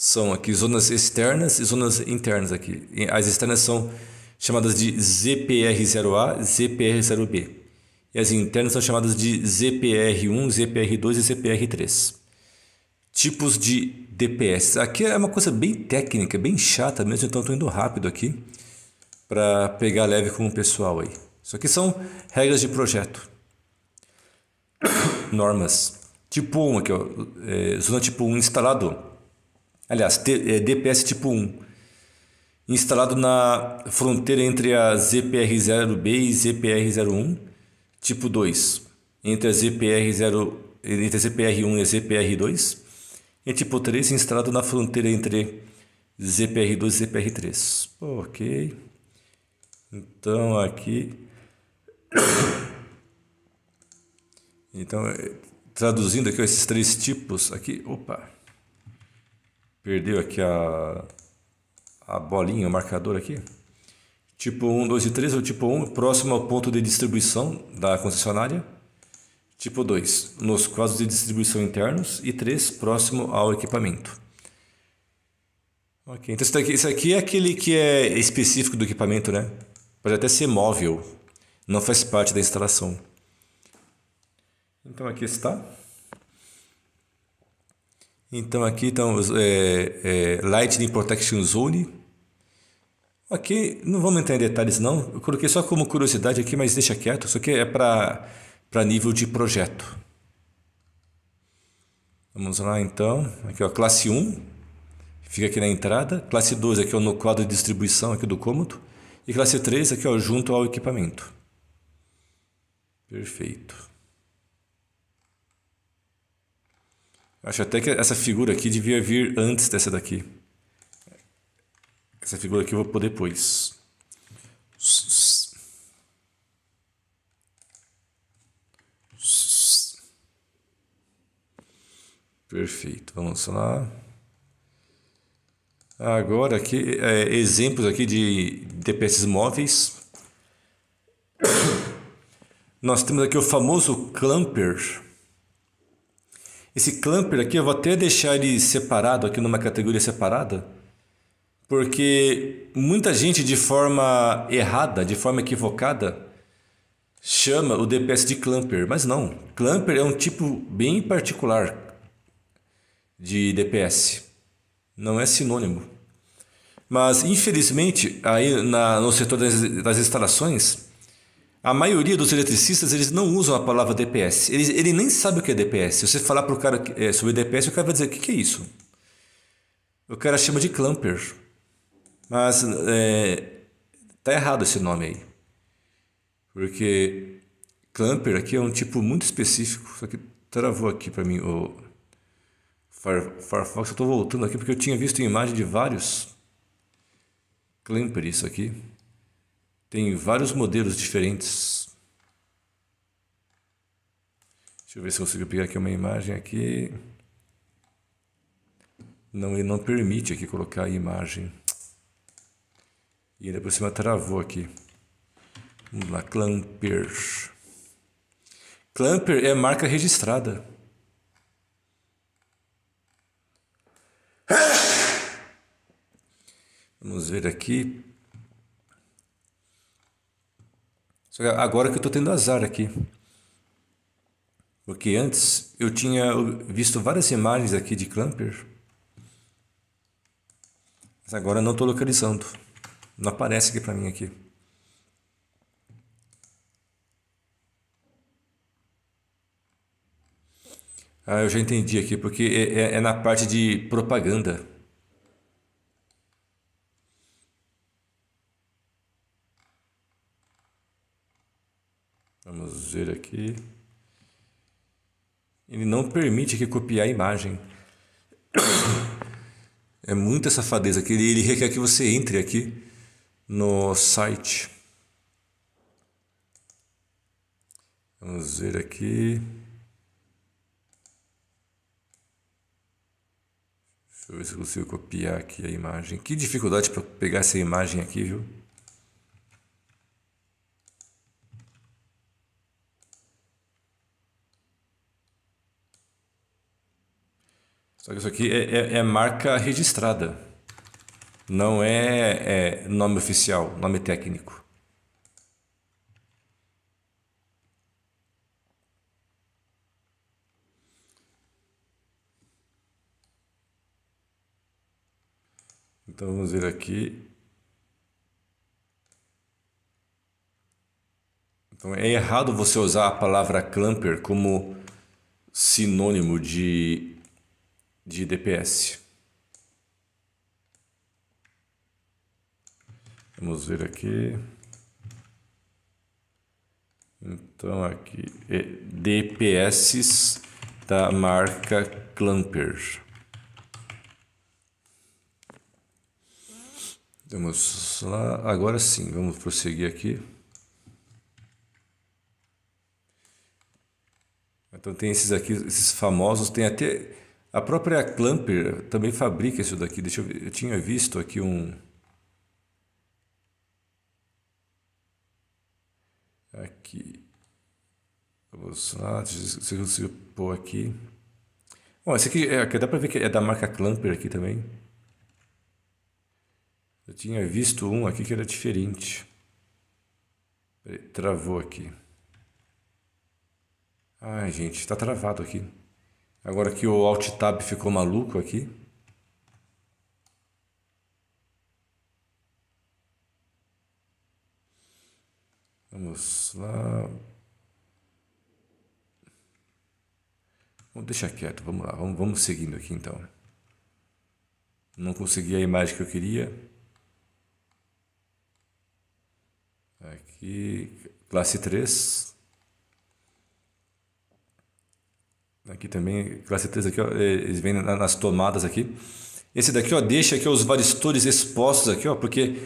são aqui zonas externas e zonas internas aqui. As externas são chamadas de ZPR0A, ZPR0B. E as internas são chamadas de ZPR1, ZPR2 e ZPR3. Tipos de DPS. Aqui é uma coisa bem técnica, bem chata mesmo, então estou indo rápido aqui para pegar leve com o pessoal aí. Isso aqui são regras de projeto. Normas. Tipo 1 aqui, ó, é, zona tipo 1 instalado aliás, DPS é, tipo 1, instalado na fronteira entre a ZPR-0B e ZPR-01, tipo 2, entre a ZPR-0 entre a ZPR-1 e a ZPR-2, e tipo 3 instalado na fronteira entre ZPR-2 e ZPR-3. Ok. Então aqui. Então, traduzindo aqui esses três tipos aqui, opa. Perdeu aqui a, a bolinha, o marcador aqui. Tipo 1, 2 e 3 é o tipo 1, próximo ao ponto de distribuição da concessionária. Tipo 2, nos quadros de distribuição internos. E 3, próximo ao equipamento. Ok, então isso aqui, isso aqui é aquele que é específico do equipamento, né? Pode até ser móvel, não faz parte da instalação. Então aqui está. Então aqui estão tá é, é, Lightning Protection Zone. Aqui não vamos entrar em detalhes não, eu coloquei só como curiosidade aqui, mas deixa quieto, isso aqui é para nível de projeto. Vamos lá então, aqui ó, classe 1, fica aqui na entrada, classe 2 aqui ó, no quadro de distribuição aqui do cômodo, e classe 3 aqui ó, junto ao equipamento. Perfeito. Acho até que essa figura aqui devia vir antes dessa daqui. Essa figura aqui eu vou pôr depois. Perfeito, vamos lá. Agora aqui, é, exemplos aqui de, de peças móveis. Nós temos aqui o famoso clamper. Esse clamper aqui eu vou até deixar ele separado aqui numa categoria separada, porque muita gente de forma errada, de forma equivocada, chama o DPS de clamper, mas não. Clamper é um tipo bem particular de DPS. Não é sinônimo. Mas infelizmente aí na, no setor das, das instalações a maioria dos eletricistas, eles não usam a palavra DPS. Ele, ele nem sabe o que é DPS. Se você falar para o cara é, sobre DPS, o cara vai dizer, o que, que é isso? O cara chama de clumper. Mas é, tá errado esse nome aí. Porque clumper aqui é um tipo muito específico. Só que travou aqui para mim o Firefox. Eu estou voltando aqui porque eu tinha visto em imagem de vários clumper isso aqui. Tem vários modelos diferentes. Deixa eu ver se eu consigo pegar aqui uma imagem aqui. Não, ele não permite aqui colocar a imagem. E ainda por cima travou aqui. Vamos lá, Clamper. Clamper é marca registrada. Vamos ver aqui. agora que eu tô tendo azar aqui. Porque antes eu tinha visto várias imagens aqui de Clamper. Mas agora não estou localizando. Não aparece aqui para mim aqui. Ah, eu já entendi aqui, porque é, é, é na parte de propaganda. Vamos ver aqui. Ele não permite que copiar a imagem. É muita safadeza que ele, ele requer que você entre aqui no site. Vamos ver aqui. Deixa eu ver se eu consigo copiar aqui a imagem. Que dificuldade para pegar essa imagem aqui, viu? Só que isso aqui é, é, é marca registrada. Não é, é nome oficial, nome técnico. Então vamos ver aqui. Então é errado você usar a palavra clamper como sinônimo de de DPS. Vamos ver aqui. Então aqui é DPS da marca Clumper. Vamos lá, agora sim, vamos prosseguir aqui. Então tem esses aqui, esses famosos, tem até a própria Clamper também fabrica isso daqui. Deixa eu ver. Eu tinha visto aqui um. Aqui. Vou usar, se eu consigo pôr aqui. Bom, esse aqui, é, dá para ver que é da marca Clamper aqui também. Eu tinha visto um aqui que era diferente. Aí, travou aqui. Ai, gente, está travado aqui. Agora que o Alt Tab ficou maluco aqui. Vamos lá. Vamos deixar quieto, vamos lá, vamos, vamos seguindo aqui então. Não consegui a imagem que eu queria. Aqui, classe 3. Aqui também, classe 3 aqui, ó, eles vêm nas tomadas aqui. Esse daqui, ó, deixa aqui os varistores expostos aqui, ó, porque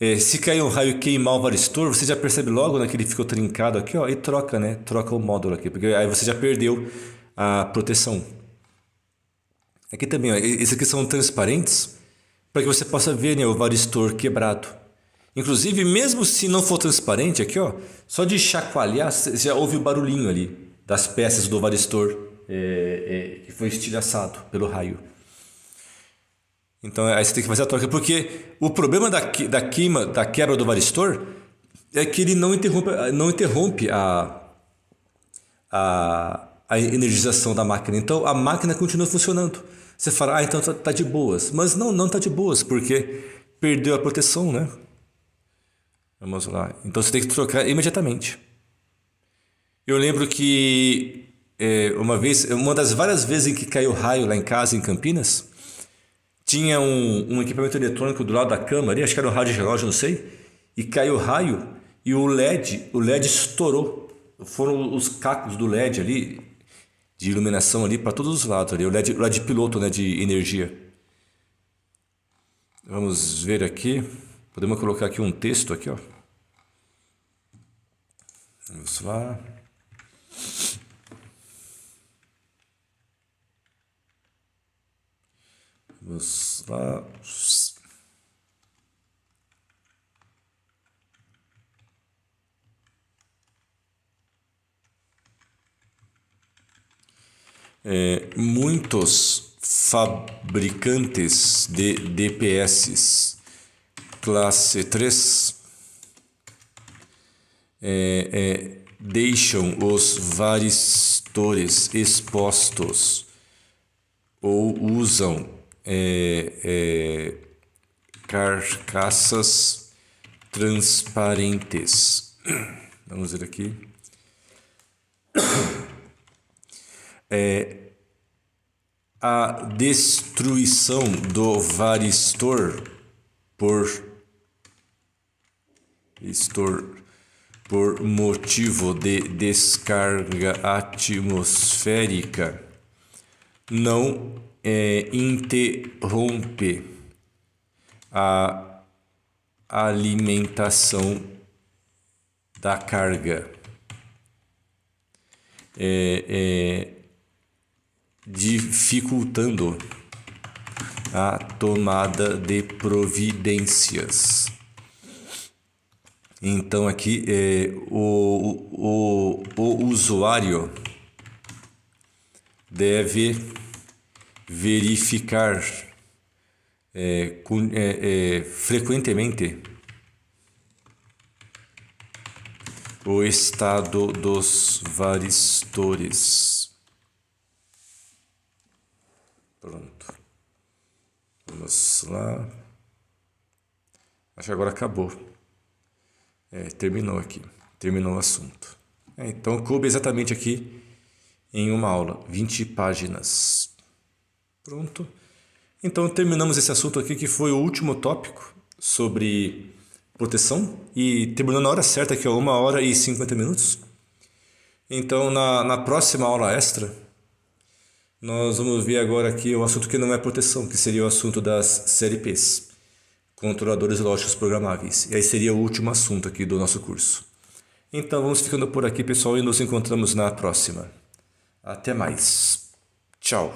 é, se cair um raio e queimar o varistor, você já percebe logo né, que ele ficou trincado aqui, ó, e troca, né? Troca o módulo aqui, porque aí você já perdeu a proteção. Aqui também, ó, esses aqui são transparentes para que você possa ver né, o varistor quebrado. Inclusive, mesmo se não for transparente aqui, ó, só de chacoalhar, você já ouve o barulhinho ali das peças do varistor é, é, que foi estilhaçado pelo raio. Então aí você tem que fazer a troca, porque o problema da, da queima, da quebra do varistor, é que ele não interrompe, não interrompe a, a, a energização da máquina. Então a máquina continua funcionando. Você fala, ah, então tá, tá de boas. Mas não, não tá de boas, porque perdeu a proteção, né? Vamos lá. Então você tem que trocar imediatamente. Eu lembro que é, uma vez, uma das várias vezes em que caiu raio lá em casa, em Campinas, tinha um, um equipamento eletrônico do lado da cama ali, acho que era um rádio relógio, não sei, e caiu raio e o LED, o LED estourou. Foram os cacos do LED ali, de iluminação ali, para todos os lados ali, o LED, o LED piloto, né, de energia. Vamos ver aqui, podemos colocar aqui um texto aqui, ó. Vamos lá. Vamos lá. É, muitos fabricantes de DPS classe 3 é, é, deixam os varistores expostos ou usam é, é, carcaças transparentes. Vamos ver aqui. É, a destruição do Varistor por Estor por motivo de descarga atmosférica não é, interrompe a alimentação da carga. É, é, dificultando a tomada de providências. Então aqui é, o, o, o usuário deve verificar é, é, é, frequentemente o estado dos varistores. Pronto. Vamos lá. Acho que agora acabou. É, terminou aqui. Terminou o assunto. É, então, coube exatamente aqui em uma aula, 20 páginas. Pronto. Então terminamos esse assunto aqui que foi o último tópico sobre proteção e terminou na hora certa que é uma hora e 50 minutos. Então na, na próxima aula extra nós vamos ver agora aqui o um assunto que não é proteção, que seria o assunto das CLPs, controladores lógicos programáveis. E aí seria o último assunto aqui do nosso curso. Então vamos ficando por aqui, pessoal, e nos encontramos na próxima. Até mais. Tchau.